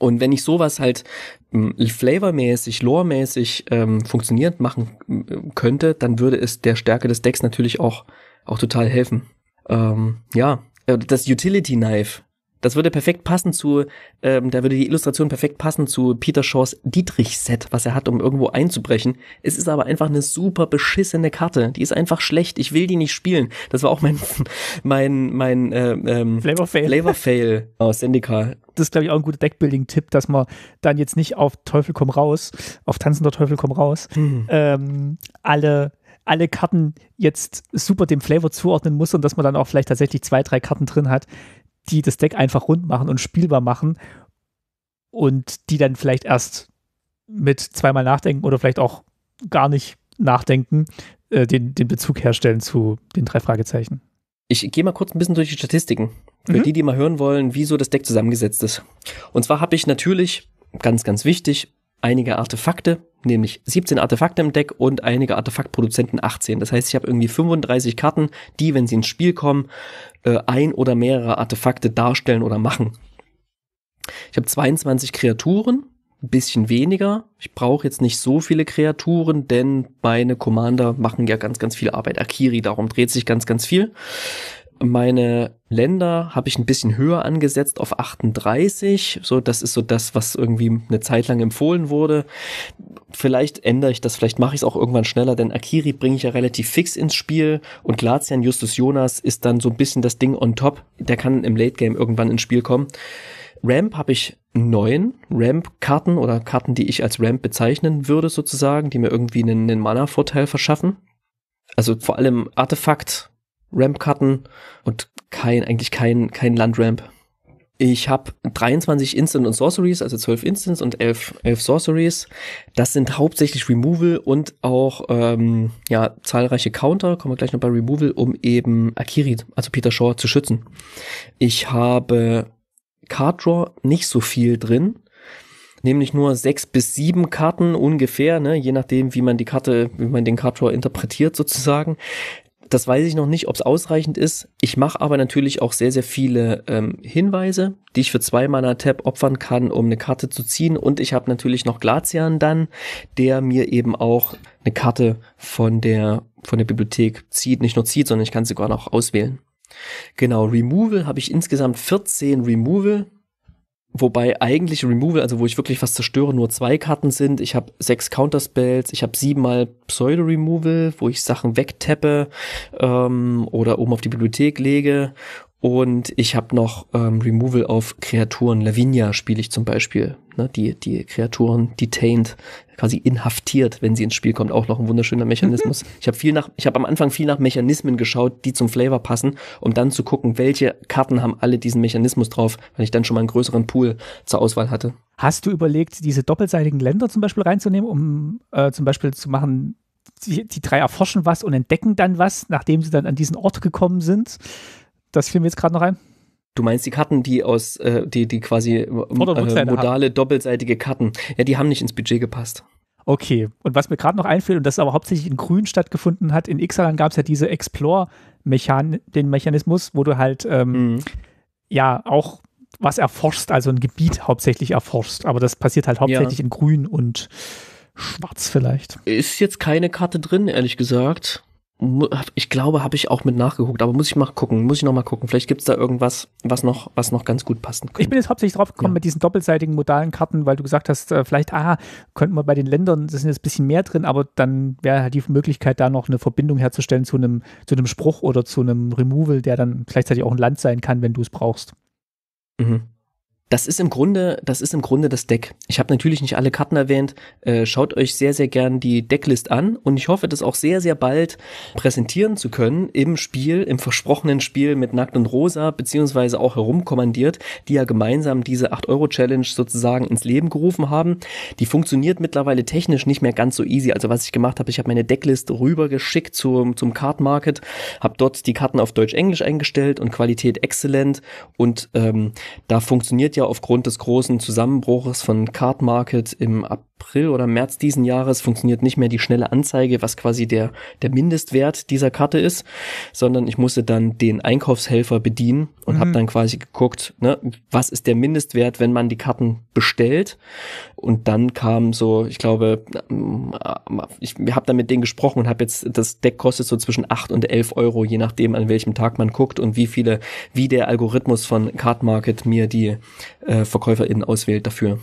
Speaker 1: Und wenn ich sowas halt ähm, flavormäßig, loremäßig ähm, funktionierend machen äh, könnte, dann würde es der Stärke des Decks natürlich auch, auch total helfen. Ähm, ja, äh, das Utility Knife das würde perfekt passen zu, ähm, da würde die Illustration perfekt passen zu Peter Shaws Dietrich-Set, was er hat, um irgendwo einzubrechen. Es ist aber einfach eine super beschissene Karte. Die ist einfach schlecht. Ich will die nicht spielen. Das war auch mein mein mein äh, ähm, Flavor Fail, Flavor -Fail aus Syndicate.
Speaker 2: Das ist glaube ich auch ein guter Deckbuilding-Tipp, dass man dann jetzt nicht auf Teufel komm raus, auf tanzender Teufel komm raus, hm. ähm, alle alle Karten jetzt super dem Flavor zuordnen muss und dass man dann auch vielleicht tatsächlich zwei, drei Karten drin hat, die das Deck einfach rund machen und spielbar machen und die dann vielleicht erst mit zweimal nachdenken oder vielleicht auch gar nicht nachdenken, äh, den, den Bezug herstellen zu den drei Fragezeichen. Ich gehe mal kurz ein bisschen durch die Statistiken. Für mhm.
Speaker 1: die, die mal hören wollen, wieso das Deck zusammengesetzt ist. Und zwar habe ich natürlich, ganz, ganz wichtig, einige Artefakte, nämlich 17 Artefakte im Deck und einige Artefaktproduzenten 18. Das heißt, ich habe irgendwie 35 Karten, die, wenn sie ins Spiel kommen, äh, ein oder mehrere Artefakte darstellen oder machen. Ich habe 22 Kreaturen, ein bisschen weniger. Ich brauche jetzt nicht so viele Kreaturen, denn meine Commander machen ja ganz, ganz viel Arbeit. Akiri, darum dreht sich ganz, ganz viel. Meine Länder habe ich ein bisschen höher angesetzt auf 38. So, das ist so das, was irgendwie eine Zeit lang empfohlen wurde. Vielleicht ändere ich das, vielleicht mache ich es auch irgendwann schneller, denn Akiri bringe ich ja relativ fix ins Spiel und Glazian Justus Jonas ist dann so ein bisschen das Ding on top. Der kann im Late Game irgendwann ins Spiel kommen. Ramp habe ich neun Ramp-Karten oder Karten, die ich als Ramp bezeichnen würde, sozusagen, die mir irgendwie einen, einen Mana-Vorteil verschaffen. Also vor allem Artefakt, Ramp-Karten und kein, eigentlich kein, kein Land-Ramp. Ich habe 23 Instant und Sorceries, also 12 Instants und 11, 11 Sorceries. Das sind hauptsächlich Removal und auch ähm, ja, zahlreiche Counter, kommen wir gleich noch bei Removal, um eben Akiri, also Peter Shaw, zu schützen. Ich habe Card Draw nicht so viel drin, nämlich nur sechs bis sieben Karten ungefähr, ne, je nachdem, wie man die Karte, wie man den Card Draw interpretiert sozusagen. Das weiß ich noch nicht, ob es ausreichend ist. Ich mache aber natürlich auch sehr, sehr viele ähm, Hinweise, die ich für zwei meiner Tab opfern kann, um eine Karte zu ziehen. Und ich habe natürlich noch Glazian dann, der mir eben auch eine Karte von der, von der Bibliothek zieht. Nicht nur zieht, sondern ich kann sie sogar noch auswählen. Genau, Removal habe ich insgesamt 14 Removal Wobei eigentlich Removal, also wo ich wirklich was zerstöre, nur zwei Karten sind. Ich habe sechs Counterspells, ich habe siebenmal Pseudo-Removal, wo ich Sachen wegtappe ähm, oder oben auf die Bibliothek lege. Und ich habe noch ähm, Removal auf Kreaturen. Lavinia spiele ich zum Beispiel. Ne? Die, die Kreaturen, die Taint quasi inhaftiert, wenn sie ins Spiel kommt. Auch noch ein wunderschöner Mechanismus. Mhm. ich habe viel am Anfang viel nach Mechanismen geschaut, die zum Flavor passen, um dann zu gucken, welche Karten haben alle diesen
Speaker 2: Mechanismus drauf, weil ich dann schon mal einen größeren Pool zur Auswahl hatte. Hast du überlegt, diese doppelseitigen Länder zum Beispiel reinzunehmen, um äh, zum Beispiel zu machen, die, die drei erforschen was und entdecken dann was, nachdem sie dann an diesen Ort gekommen sind? Das fiel mir jetzt gerade noch ein. Du
Speaker 1: meinst die Karten, die aus, äh, die, die quasi äh, modale, haben. doppelseitige Karten, ja, die haben
Speaker 2: nicht ins Budget gepasst. Okay, und was mir gerade noch einfällt, und das aber hauptsächlich in Grün stattgefunden hat, in Ixalan gab es ja diese explore Mechanismus, wo du halt ähm, mhm. ja auch was erforscht, also ein Gebiet hauptsächlich erforscht. aber das passiert halt hauptsächlich ja. in Grün und Schwarz vielleicht.
Speaker 1: Ist jetzt keine Karte drin, ehrlich gesagt ich glaube, habe ich auch mit nachgeguckt, aber muss ich mal gucken, muss ich noch mal gucken. Vielleicht gibt's da irgendwas, was noch, was noch ganz gut passen könnte. Ich bin jetzt hauptsächlich drauf gekommen ja. mit
Speaker 2: diesen doppelseitigen modalen Karten, weil du gesagt hast, äh, vielleicht, ah, könnten wir bei den Ländern, da sind jetzt ein bisschen mehr drin, aber dann wäre halt die Möglichkeit, da noch eine Verbindung herzustellen zu einem, zu einem Spruch oder zu einem Removal, der dann gleichzeitig auch ein Land sein kann, wenn du es brauchst. Mhm das ist im Grunde, das ist im Grunde das Deck. Ich habe natürlich nicht alle Karten
Speaker 1: erwähnt. Äh, schaut euch sehr, sehr gern die Decklist an und ich hoffe, das auch sehr, sehr bald präsentieren zu können im Spiel, im versprochenen Spiel mit Nackt und Rosa, beziehungsweise auch herumkommandiert, die ja gemeinsam diese 8-Euro-Challenge sozusagen ins Leben gerufen haben. Die funktioniert mittlerweile technisch nicht mehr ganz so easy. Also was ich gemacht habe, ich habe meine Decklist rübergeschickt zum, zum Card Market, habe dort die Karten auf Deutsch-Englisch eingestellt und Qualität exzellent und ähm, da funktioniert ja ja aufgrund des großen Zusammenbruches von Card Market im April oder März diesen Jahres funktioniert nicht mehr die schnelle Anzeige, was quasi der, der Mindestwert dieser Karte ist, sondern ich musste dann den Einkaufshelfer bedienen und mhm. habe dann quasi geguckt, ne, was ist der Mindestwert, wenn man die Karten bestellt und dann kam so, ich glaube, ähm, ich habe da mit denen gesprochen und habe jetzt, das Deck kostet so zwischen 8 und 11 Euro, je nachdem, an welchem Tag man guckt und wie viele, wie der Algorithmus von Card Market mir die äh, VerkäuferInnen auswählt dafür.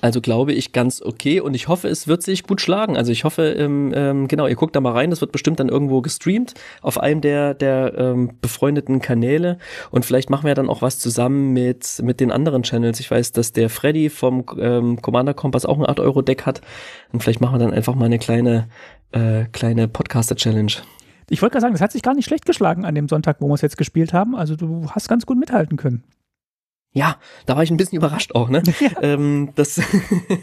Speaker 1: Also glaube ich ganz okay und ich hoffe, es wird sich gut schlagen. Also ich hoffe, ähm, ähm, genau, ihr guckt da mal rein, das wird bestimmt dann irgendwo gestreamt auf einem der, der ähm, befreundeten Kanäle und vielleicht machen wir dann auch was zusammen mit, mit den anderen Channels. Ich weiß, dass der Freddy vom ähm, Commander Kompass auch ein 8-Euro-Deck hat und vielleicht machen wir dann einfach mal eine kleine, äh, kleine Podcaster-Challenge.
Speaker 2: Ich wollte gerade sagen, das hat sich gar nicht schlecht geschlagen an dem Sonntag, wo wir es jetzt gespielt haben. Also du hast ganz gut mithalten können. Ja, da war ich
Speaker 1: ein bisschen überrascht auch, ne? Ja. Ähm, das,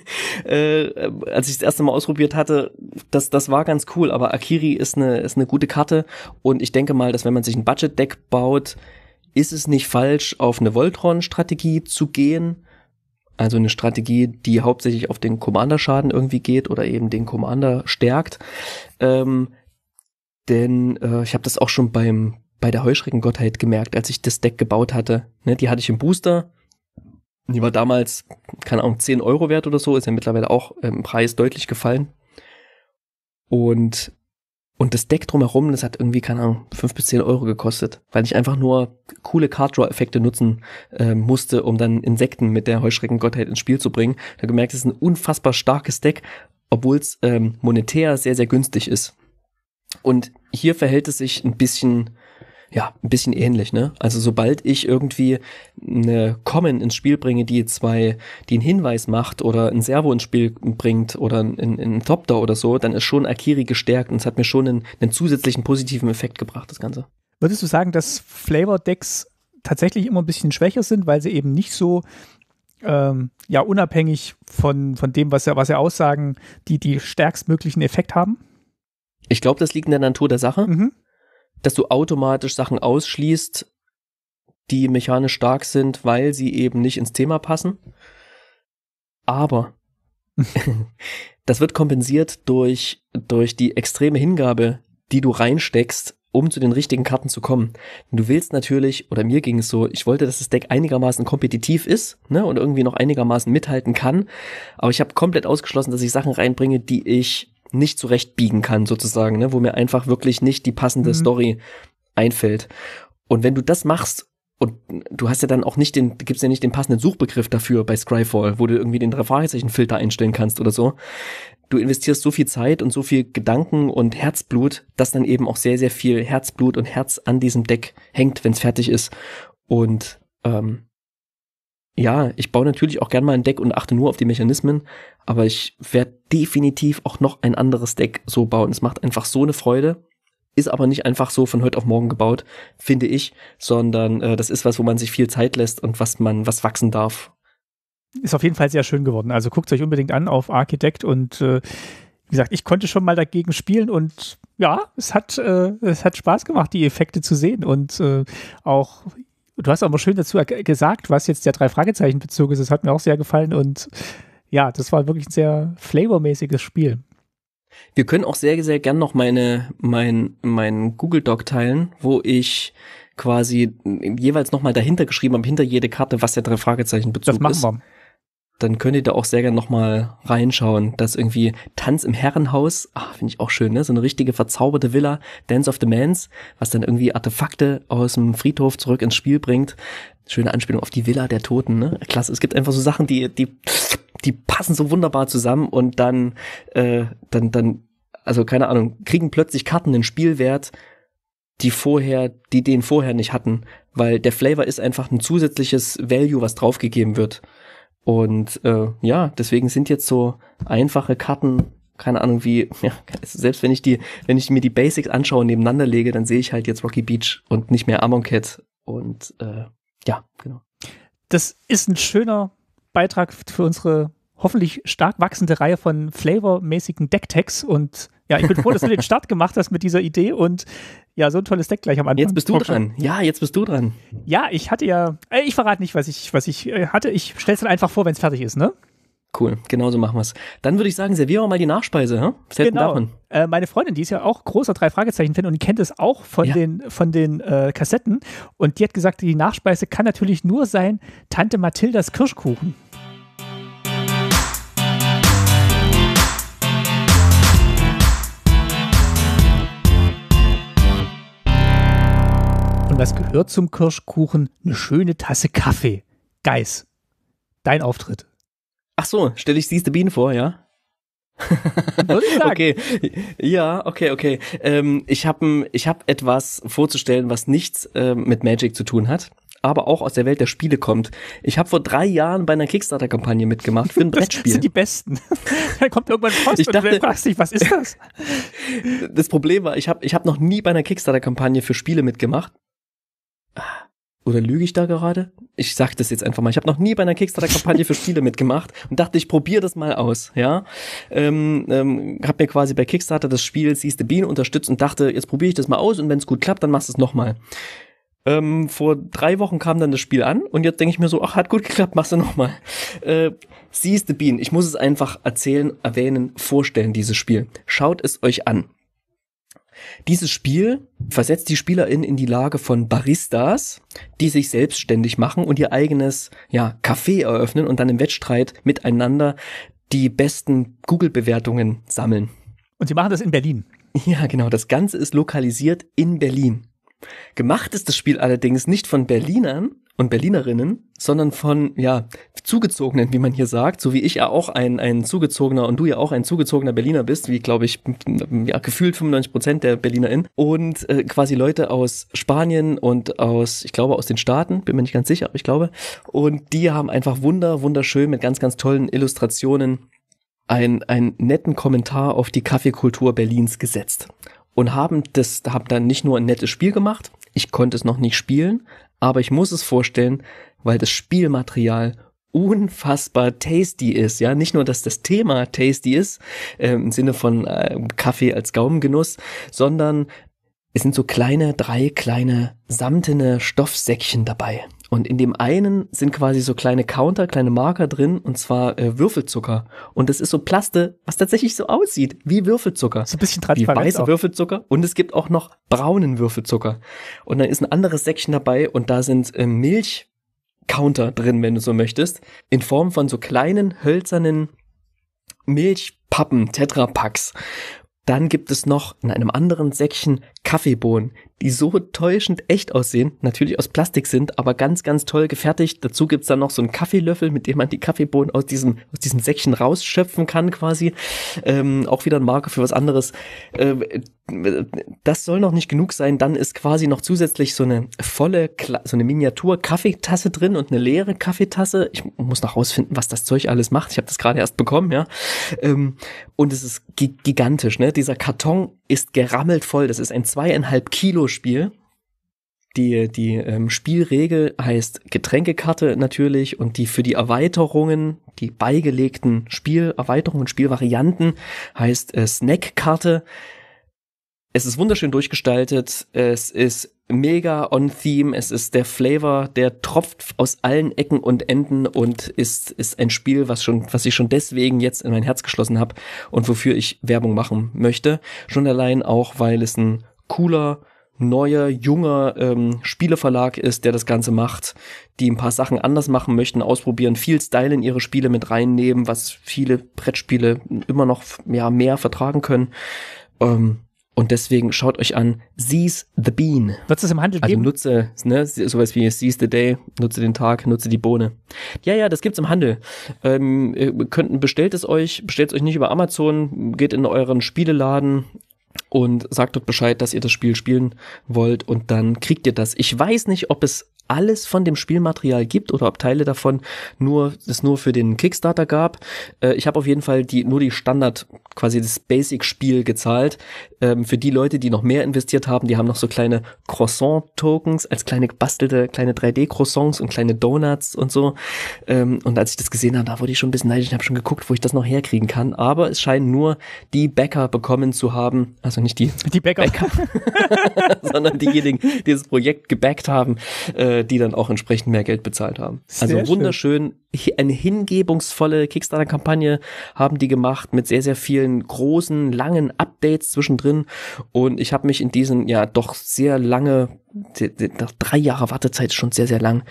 Speaker 1: äh, als ich das erste Mal ausprobiert hatte, das, das war ganz cool, aber Akiri ist eine, ist eine gute Karte und ich denke mal, dass wenn man sich ein Budget-Deck baut, ist es nicht falsch, auf eine Voltron-Strategie zu gehen. Also eine Strategie, die hauptsächlich auf den Commander-Schaden irgendwie geht oder eben den Commander stärkt. Ähm, denn äh, ich habe das auch schon beim bei der Heuschreckengottheit gemerkt, als ich das Deck gebaut hatte. Ne, die hatte ich im Booster. Die war damals, keine Ahnung, 10 Euro wert oder so, ist ja mittlerweile auch im ähm, Preis deutlich gefallen. Und, und das Deck drumherum, das hat irgendwie, keine Ahnung, 5 bis 10 Euro gekostet, weil ich einfach nur coole Card-Draw-Effekte nutzen äh, musste, um dann Insekten mit der Heuschreckengottheit ins Spiel zu bringen. Da gemerkt, es ist ein unfassbar starkes Deck, obwohl es ähm, monetär sehr, sehr günstig ist. Und hier verhält es sich ein bisschen ja, ein bisschen ähnlich, ne? Also sobald ich irgendwie eine Common ins Spiel bringe, die zwei, die einen Hinweis macht oder ein Servo ins Spiel bringt oder einen, Topter oder so, dann ist schon Akiri gestärkt und es hat mir schon einen, einen
Speaker 2: zusätzlichen positiven Effekt gebracht, das Ganze. Würdest du sagen, dass Flavor-Decks tatsächlich immer ein bisschen schwächer sind, weil sie eben nicht so ähm, ja unabhängig von, von dem, was sie, was sie aussagen, die die stärkstmöglichen Effekt haben?
Speaker 1: Ich glaube, das liegt in der Natur der Sache. Mhm dass du automatisch Sachen ausschließt, die mechanisch stark sind, weil sie eben nicht ins Thema passen. Aber das wird kompensiert durch, durch die extreme Hingabe, die du reinsteckst, um zu den richtigen Karten zu kommen. Du willst natürlich, oder mir ging es so, ich wollte, dass das Deck einigermaßen kompetitiv ist ne, und irgendwie noch einigermaßen mithalten kann, aber ich habe komplett ausgeschlossen, dass ich Sachen reinbringe, die ich nicht zurechtbiegen kann, sozusagen, ne? wo mir einfach wirklich nicht die passende mhm. Story einfällt. Und wenn du das machst und du hast ja dann auch nicht den, gibt's ja nicht den passenden Suchbegriff dafür bei Scryfall, wo du irgendwie den Drei-Fragezeichen-Filter einstellen kannst oder so. Du investierst so viel Zeit und so viel Gedanken und Herzblut, dass dann eben auch sehr, sehr viel Herzblut und Herz an diesem Deck hängt, wenn's fertig ist. Und ähm, ja, ich baue natürlich auch gerne mal ein Deck und achte nur auf die Mechanismen, aber ich werde definitiv auch noch ein anderes Deck so bauen. Es macht einfach so eine Freude, ist aber nicht einfach so von heute auf morgen gebaut, finde ich, sondern äh, das ist was, wo man sich viel Zeit lässt und was man was wachsen darf.
Speaker 2: Ist auf jeden Fall sehr schön geworden. Also guckt euch unbedingt an auf Architect und äh, wie gesagt, ich konnte schon mal dagegen spielen und ja, es hat, äh, es hat Spaß gemacht, die Effekte zu sehen und äh, auch Du hast aber schön dazu gesagt, was jetzt der Drei-Fragezeichen-Bezug ist. Das hat mir auch sehr gefallen und ja, das war wirklich ein sehr flavormäßiges Spiel.
Speaker 1: Wir können auch sehr, sehr gern noch meine, mein, meinen Google Doc teilen, wo ich quasi jeweils nochmal dahinter geschrieben habe, hinter jede Karte, was der Drei-Fragezeichen-Bezug ist. Das machen wir dann könnt ihr da auch sehr gerne nochmal reinschauen. Das irgendwie Tanz im Herrenhaus, ah, finde ich auch schön, ne? So eine richtige verzauberte Villa, Dance of the Mans, was dann irgendwie Artefakte aus dem Friedhof zurück ins Spiel bringt. Schöne Anspielung auf die Villa der Toten, ne? Klasse, es gibt einfach so Sachen, die, die, die passen so wunderbar zusammen und dann, äh, dann, dann, also keine Ahnung, kriegen plötzlich Karten den Spielwert, die vorher, die den vorher nicht hatten, weil der Flavor ist einfach ein zusätzliches Value, was draufgegeben wird. Und äh, ja, deswegen sind jetzt so einfache Karten, keine Ahnung wie, ja, also selbst wenn ich die, wenn ich mir die Basics anschaue und nebeneinander lege, dann sehe ich halt jetzt Rocky Beach und nicht mehr Amon Cat. Und äh,
Speaker 2: ja, genau. Das ist ein schöner Beitrag für unsere hoffentlich stark wachsende Reihe von flavormäßigen Decktags und ja, ich bin froh, dass du den Start gemacht hast mit dieser Idee und ja, so ein tolles Deck gleich am Anfang. Jetzt bist du dran. Ja, jetzt bist du dran. Ja, ich hatte ja, äh, ich verrate nicht, was ich, was ich äh, hatte. Ich stell's dann einfach vor, wenn es fertig ist, ne? Cool, genau so machen wir's. Dann würde ich sagen, servieren wir mal die Nachspeise. Hm? Was hält genau. davon? Äh, meine Freundin, die ist ja auch großer Drei-Fragezeichen-Fan und kennt es auch von ja. den, von den äh, Kassetten. Und die hat gesagt, die Nachspeise kann natürlich nur sein Tante Mathildas Kirschkuchen. Und das gehört zum Kirschkuchen eine schöne Tasse Kaffee. Geiß, dein Auftritt.
Speaker 1: Ach so, stelle ich Siehste Bienen vor, ja? okay, ja, okay, okay. Ähm, ich habe ich hab etwas vorzustellen, was nichts ähm, mit Magic zu tun hat, aber auch aus der Welt der Spiele kommt. Ich habe vor drei Jahren bei einer Kickstarter-Kampagne mitgemacht für ein Brettspiel. Das sind die
Speaker 2: Besten. da kommt irgendwann Post ich dachte, und fragst dich,
Speaker 1: was ist das? das Problem war, ich habe ich hab noch nie bei einer Kickstarter-Kampagne für Spiele mitgemacht oder lüge ich da gerade? Ich sag das jetzt einfach mal. Ich habe noch nie bei einer Kickstarter-Kampagne für Spiele mitgemacht und dachte, ich probiere das mal aus. Ja, ähm, ähm, habe mir quasi bei Kickstarter das Spiel Siehste Bean unterstützt und dachte, jetzt probiere ich das mal aus und wenn es gut klappt, dann machst du es nochmal. Ähm, vor drei Wochen kam dann das Spiel an und jetzt denke ich mir so, ach, hat gut geklappt, machst du nochmal. Äh, Siehste Bean, ich muss es einfach erzählen, erwähnen, vorstellen, dieses Spiel. Schaut es euch an. Dieses Spiel versetzt die SpielerInnen in die Lage von Baristas, die sich selbstständig machen und ihr eigenes, ja, Café eröffnen und dann im Wettstreit miteinander die besten Google-Bewertungen sammeln. Und sie machen das in Berlin. Ja, genau. Das Ganze ist lokalisiert in Berlin. Gemacht ist das Spiel allerdings nicht von Berlinern und Berlinerinnen, sondern von, ja, Zugezogenen, wie man hier sagt, so wie ich ja auch ein, ein Zugezogener und du ja auch ein zugezogener Berliner bist, wie glaube ich, ja, gefühlt 95 Prozent der BerlinerInnen und äh, quasi Leute aus Spanien und aus, ich glaube, aus den Staaten, bin mir nicht ganz sicher, aber ich glaube, und die haben einfach wunder, wunderschön mit ganz, ganz tollen Illustrationen ein, einen netten Kommentar auf die Kaffeekultur Berlins gesetzt und haben das, haben dann nicht nur ein nettes Spiel gemacht, ich konnte es noch nicht spielen, aber ich muss es vorstellen, weil das Spielmaterial unfassbar tasty ist, ja, nicht nur, dass das Thema tasty ist, äh, im Sinne von äh, Kaffee als Gaumengenuss, sondern es sind so kleine, drei kleine samtene Stoffsäckchen dabei. Und in dem einen sind quasi so kleine Counter, kleine Marker drin, und zwar äh, Würfelzucker. Und das ist so Plaste, was tatsächlich so aussieht, wie Würfelzucker. So ein bisschen transparent. Wie weißer auch. Würfelzucker. Und es gibt auch noch braunen Würfelzucker. Und dann ist ein anderes Säckchen dabei, und da sind äh, Milch-Counter drin, wenn du so möchtest. In Form von so kleinen, hölzernen Milchpappen, Tetrapacks. Dann gibt es noch in einem anderen Säckchen Kaffeebohnen die so täuschend echt aussehen, natürlich aus Plastik sind, aber ganz, ganz toll gefertigt. Dazu gibt's dann noch so einen Kaffeelöffel, mit dem man die Kaffeebohnen aus diesem, aus diesem Säckchen rausschöpfen kann quasi. Ähm, auch wieder ein Marker für was anderes. Ähm, das soll noch nicht genug sein. Dann ist quasi noch zusätzlich so eine volle, so eine Miniatur-Kaffeetasse drin und eine leere Kaffeetasse. Ich muss noch rausfinden, was das Zeug alles macht. Ich habe das gerade erst bekommen, ja. Ähm, Und es ist gigantisch, ne? Dieser Karton ist gerammelt voll. Das ist ein zweieinhalb Kilo Lottospiel. Die, die ähm, Spielregel heißt Getränkekarte natürlich und die für die Erweiterungen, die beigelegten Spielerweiterungen, Spielvarianten heißt äh, Snackkarte. Es ist wunderschön durchgestaltet, es ist mega on theme, es ist der Flavor, der tropft aus allen Ecken und Enden und ist, ist ein Spiel, was schon, was ich schon deswegen jetzt in mein Herz geschlossen habe und wofür ich Werbung machen möchte. Schon allein auch, weil es ein cooler, neuer, junger ähm, Spieleverlag ist, der das Ganze macht, die ein paar Sachen anders machen möchten, ausprobieren, viel Style in ihre Spiele mit reinnehmen, was viele Brettspiele immer noch ja, mehr vertragen können. Ähm, und deswegen schaut euch an, Seize the Bean. Wird es im Handel also geben? Also nutze, ne, sowas wie Seize the Day, nutze den Tag, nutze die Bohne. Ja, ja, das gibt's im Handel. Ähm, könnten, bestellt es euch, bestellt es euch nicht über Amazon, geht in euren Spieleladen und sagt dort Bescheid, dass ihr das Spiel spielen wollt und dann kriegt ihr das. Ich weiß nicht, ob es alles von dem Spielmaterial gibt oder ob Teile davon nur es nur für den Kickstarter gab. Äh, ich habe auf jeden Fall die nur die Standard quasi das Basic Spiel gezahlt. Ähm, für die Leute, die noch mehr investiert haben, die haben noch so kleine Croissant Tokens als kleine gebastelte kleine 3D Croissants und kleine Donuts und so. Ähm, und als ich das gesehen habe, da wurde ich schon ein bisschen neidisch, ich habe schon geguckt, wo ich das noch herkriegen kann, aber es scheinen nur die Bäcker bekommen zu haben also nicht die, die Bäcker, Bäcker sondern diejenigen, die dieses Projekt gebackt haben, äh, die dann auch entsprechend mehr Geld bezahlt haben. Sehr also wunderschön, schön. eine hingebungsvolle Kickstarter-Kampagne haben die gemacht mit sehr, sehr vielen großen, langen Updates zwischendrin und ich habe mich in diesen ja doch sehr lange, nach drei Jahre Wartezeit schon sehr, sehr lang,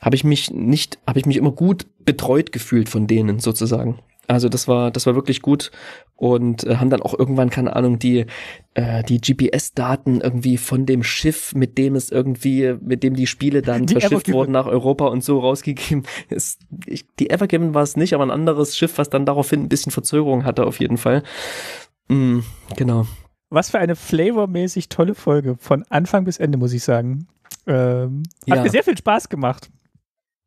Speaker 1: habe ich mich nicht, habe ich mich immer gut betreut gefühlt von denen sozusagen. Also das war, das war wirklich gut und äh, haben dann auch irgendwann keine Ahnung die äh, die GPS-Daten irgendwie von dem Schiff, mit dem es irgendwie, mit dem die Spiele dann die verschifft wurden nach Europa und so rausgegeben. Es, ich, die Evergiven war es nicht, aber ein anderes Schiff, was dann daraufhin ein bisschen Verzögerung hatte auf jeden Fall. Mm, genau.
Speaker 2: Was für eine flavormäßig tolle Folge von Anfang bis Ende muss ich sagen. Ähm, hat ja. mir sehr
Speaker 1: viel Spaß gemacht.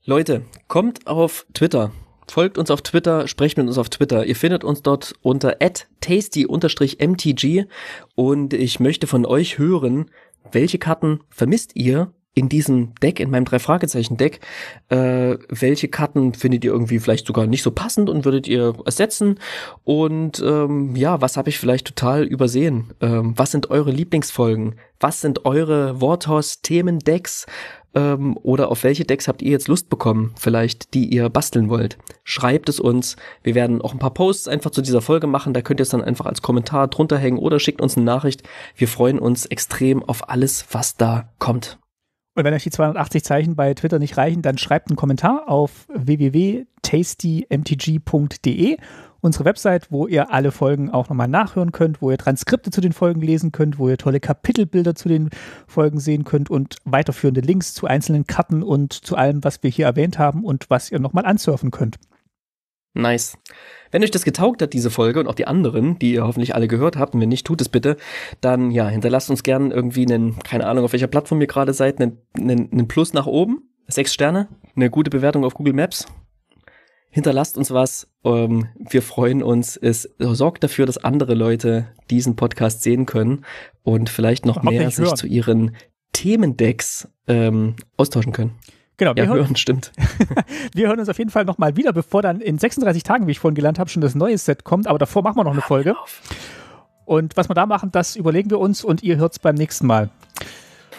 Speaker 1: Leute, kommt auf Twitter folgt uns auf Twitter, sprecht mit uns auf Twitter. Ihr findet uns dort unter tasty-mtg und ich möchte von euch hören, welche Karten vermisst ihr in diesem Deck, in meinem Drei-Fragezeichen-Deck, äh, welche Karten findet ihr irgendwie vielleicht sogar nicht so passend und würdet ihr ersetzen? Und ähm, ja, was habe ich vielleicht total übersehen? Ähm, was sind eure Lieblingsfolgen? Was sind eure Worthaus-Themen-Decks? ähm, oder auf welche Decks habt ihr jetzt Lust bekommen, vielleicht, die ihr basteln wollt. Schreibt es uns. Wir werden auch ein paar Posts einfach zu dieser Folge machen. Da könnt ihr es dann einfach als Kommentar drunter hängen oder schickt uns eine Nachricht. Wir freuen uns extrem auf alles, was da kommt.
Speaker 2: Und wenn euch die 280 Zeichen bei Twitter nicht reichen, dann schreibt einen Kommentar auf www.tastymtg.de unsere Website, wo ihr alle Folgen auch nochmal nachhören könnt, wo ihr Transkripte zu den Folgen lesen könnt, wo ihr tolle Kapitelbilder zu den Folgen sehen könnt und weiterführende Links zu einzelnen Karten und zu allem, was wir hier erwähnt haben und was ihr nochmal ansurfen könnt.
Speaker 1: Nice. Wenn euch das getaugt hat, diese Folge und auch die anderen, die ihr hoffentlich alle gehört habt, und wenn nicht, tut es bitte, dann ja, hinterlasst uns gern irgendwie einen, keine Ahnung, auf welcher Plattform ihr gerade seid, einen, einen, einen Plus nach oben, sechs Sterne, eine gute Bewertung auf Google Maps, hinterlasst uns was. Ähm, wir freuen uns. Es sorgt dafür, dass andere Leute diesen Podcast sehen können und vielleicht noch mehr sich hören. zu ihren Themendecks ähm, austauschen können.
Speaker 2: Genau, ja, hören, hören stimmt. wir hören uns auf jeden Fall nochmal wieder, bevor dann in 36 Tagen, wie ich vorhin gelernt habe, schon das neue Set kommt. Aber davor machen wir noch eine Folge. Und was wir da machen, das überlegen wir uns und ihr hört es beim nächsten Mal.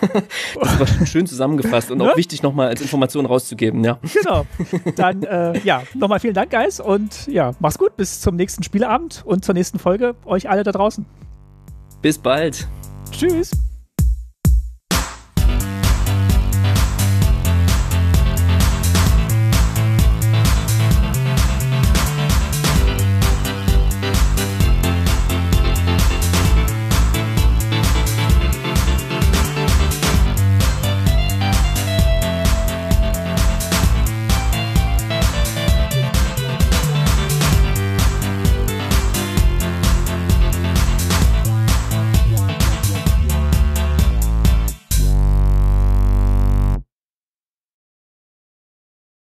Speaker 2: das war schön zusammengefasst und auch ne? wichtig nochmal
Speaker 1: als Information rauszugeben, ja.
Speaker 2: Genau. Dann, äh, ja, nochmal vielen Dank, Guys, und ja, mach's gut, bis zum nächsten Spieleabend und zur nächsten Folge. Euch alle da draußen.
Speaker 1: Bis bald.
Speaker 2: Tschüss.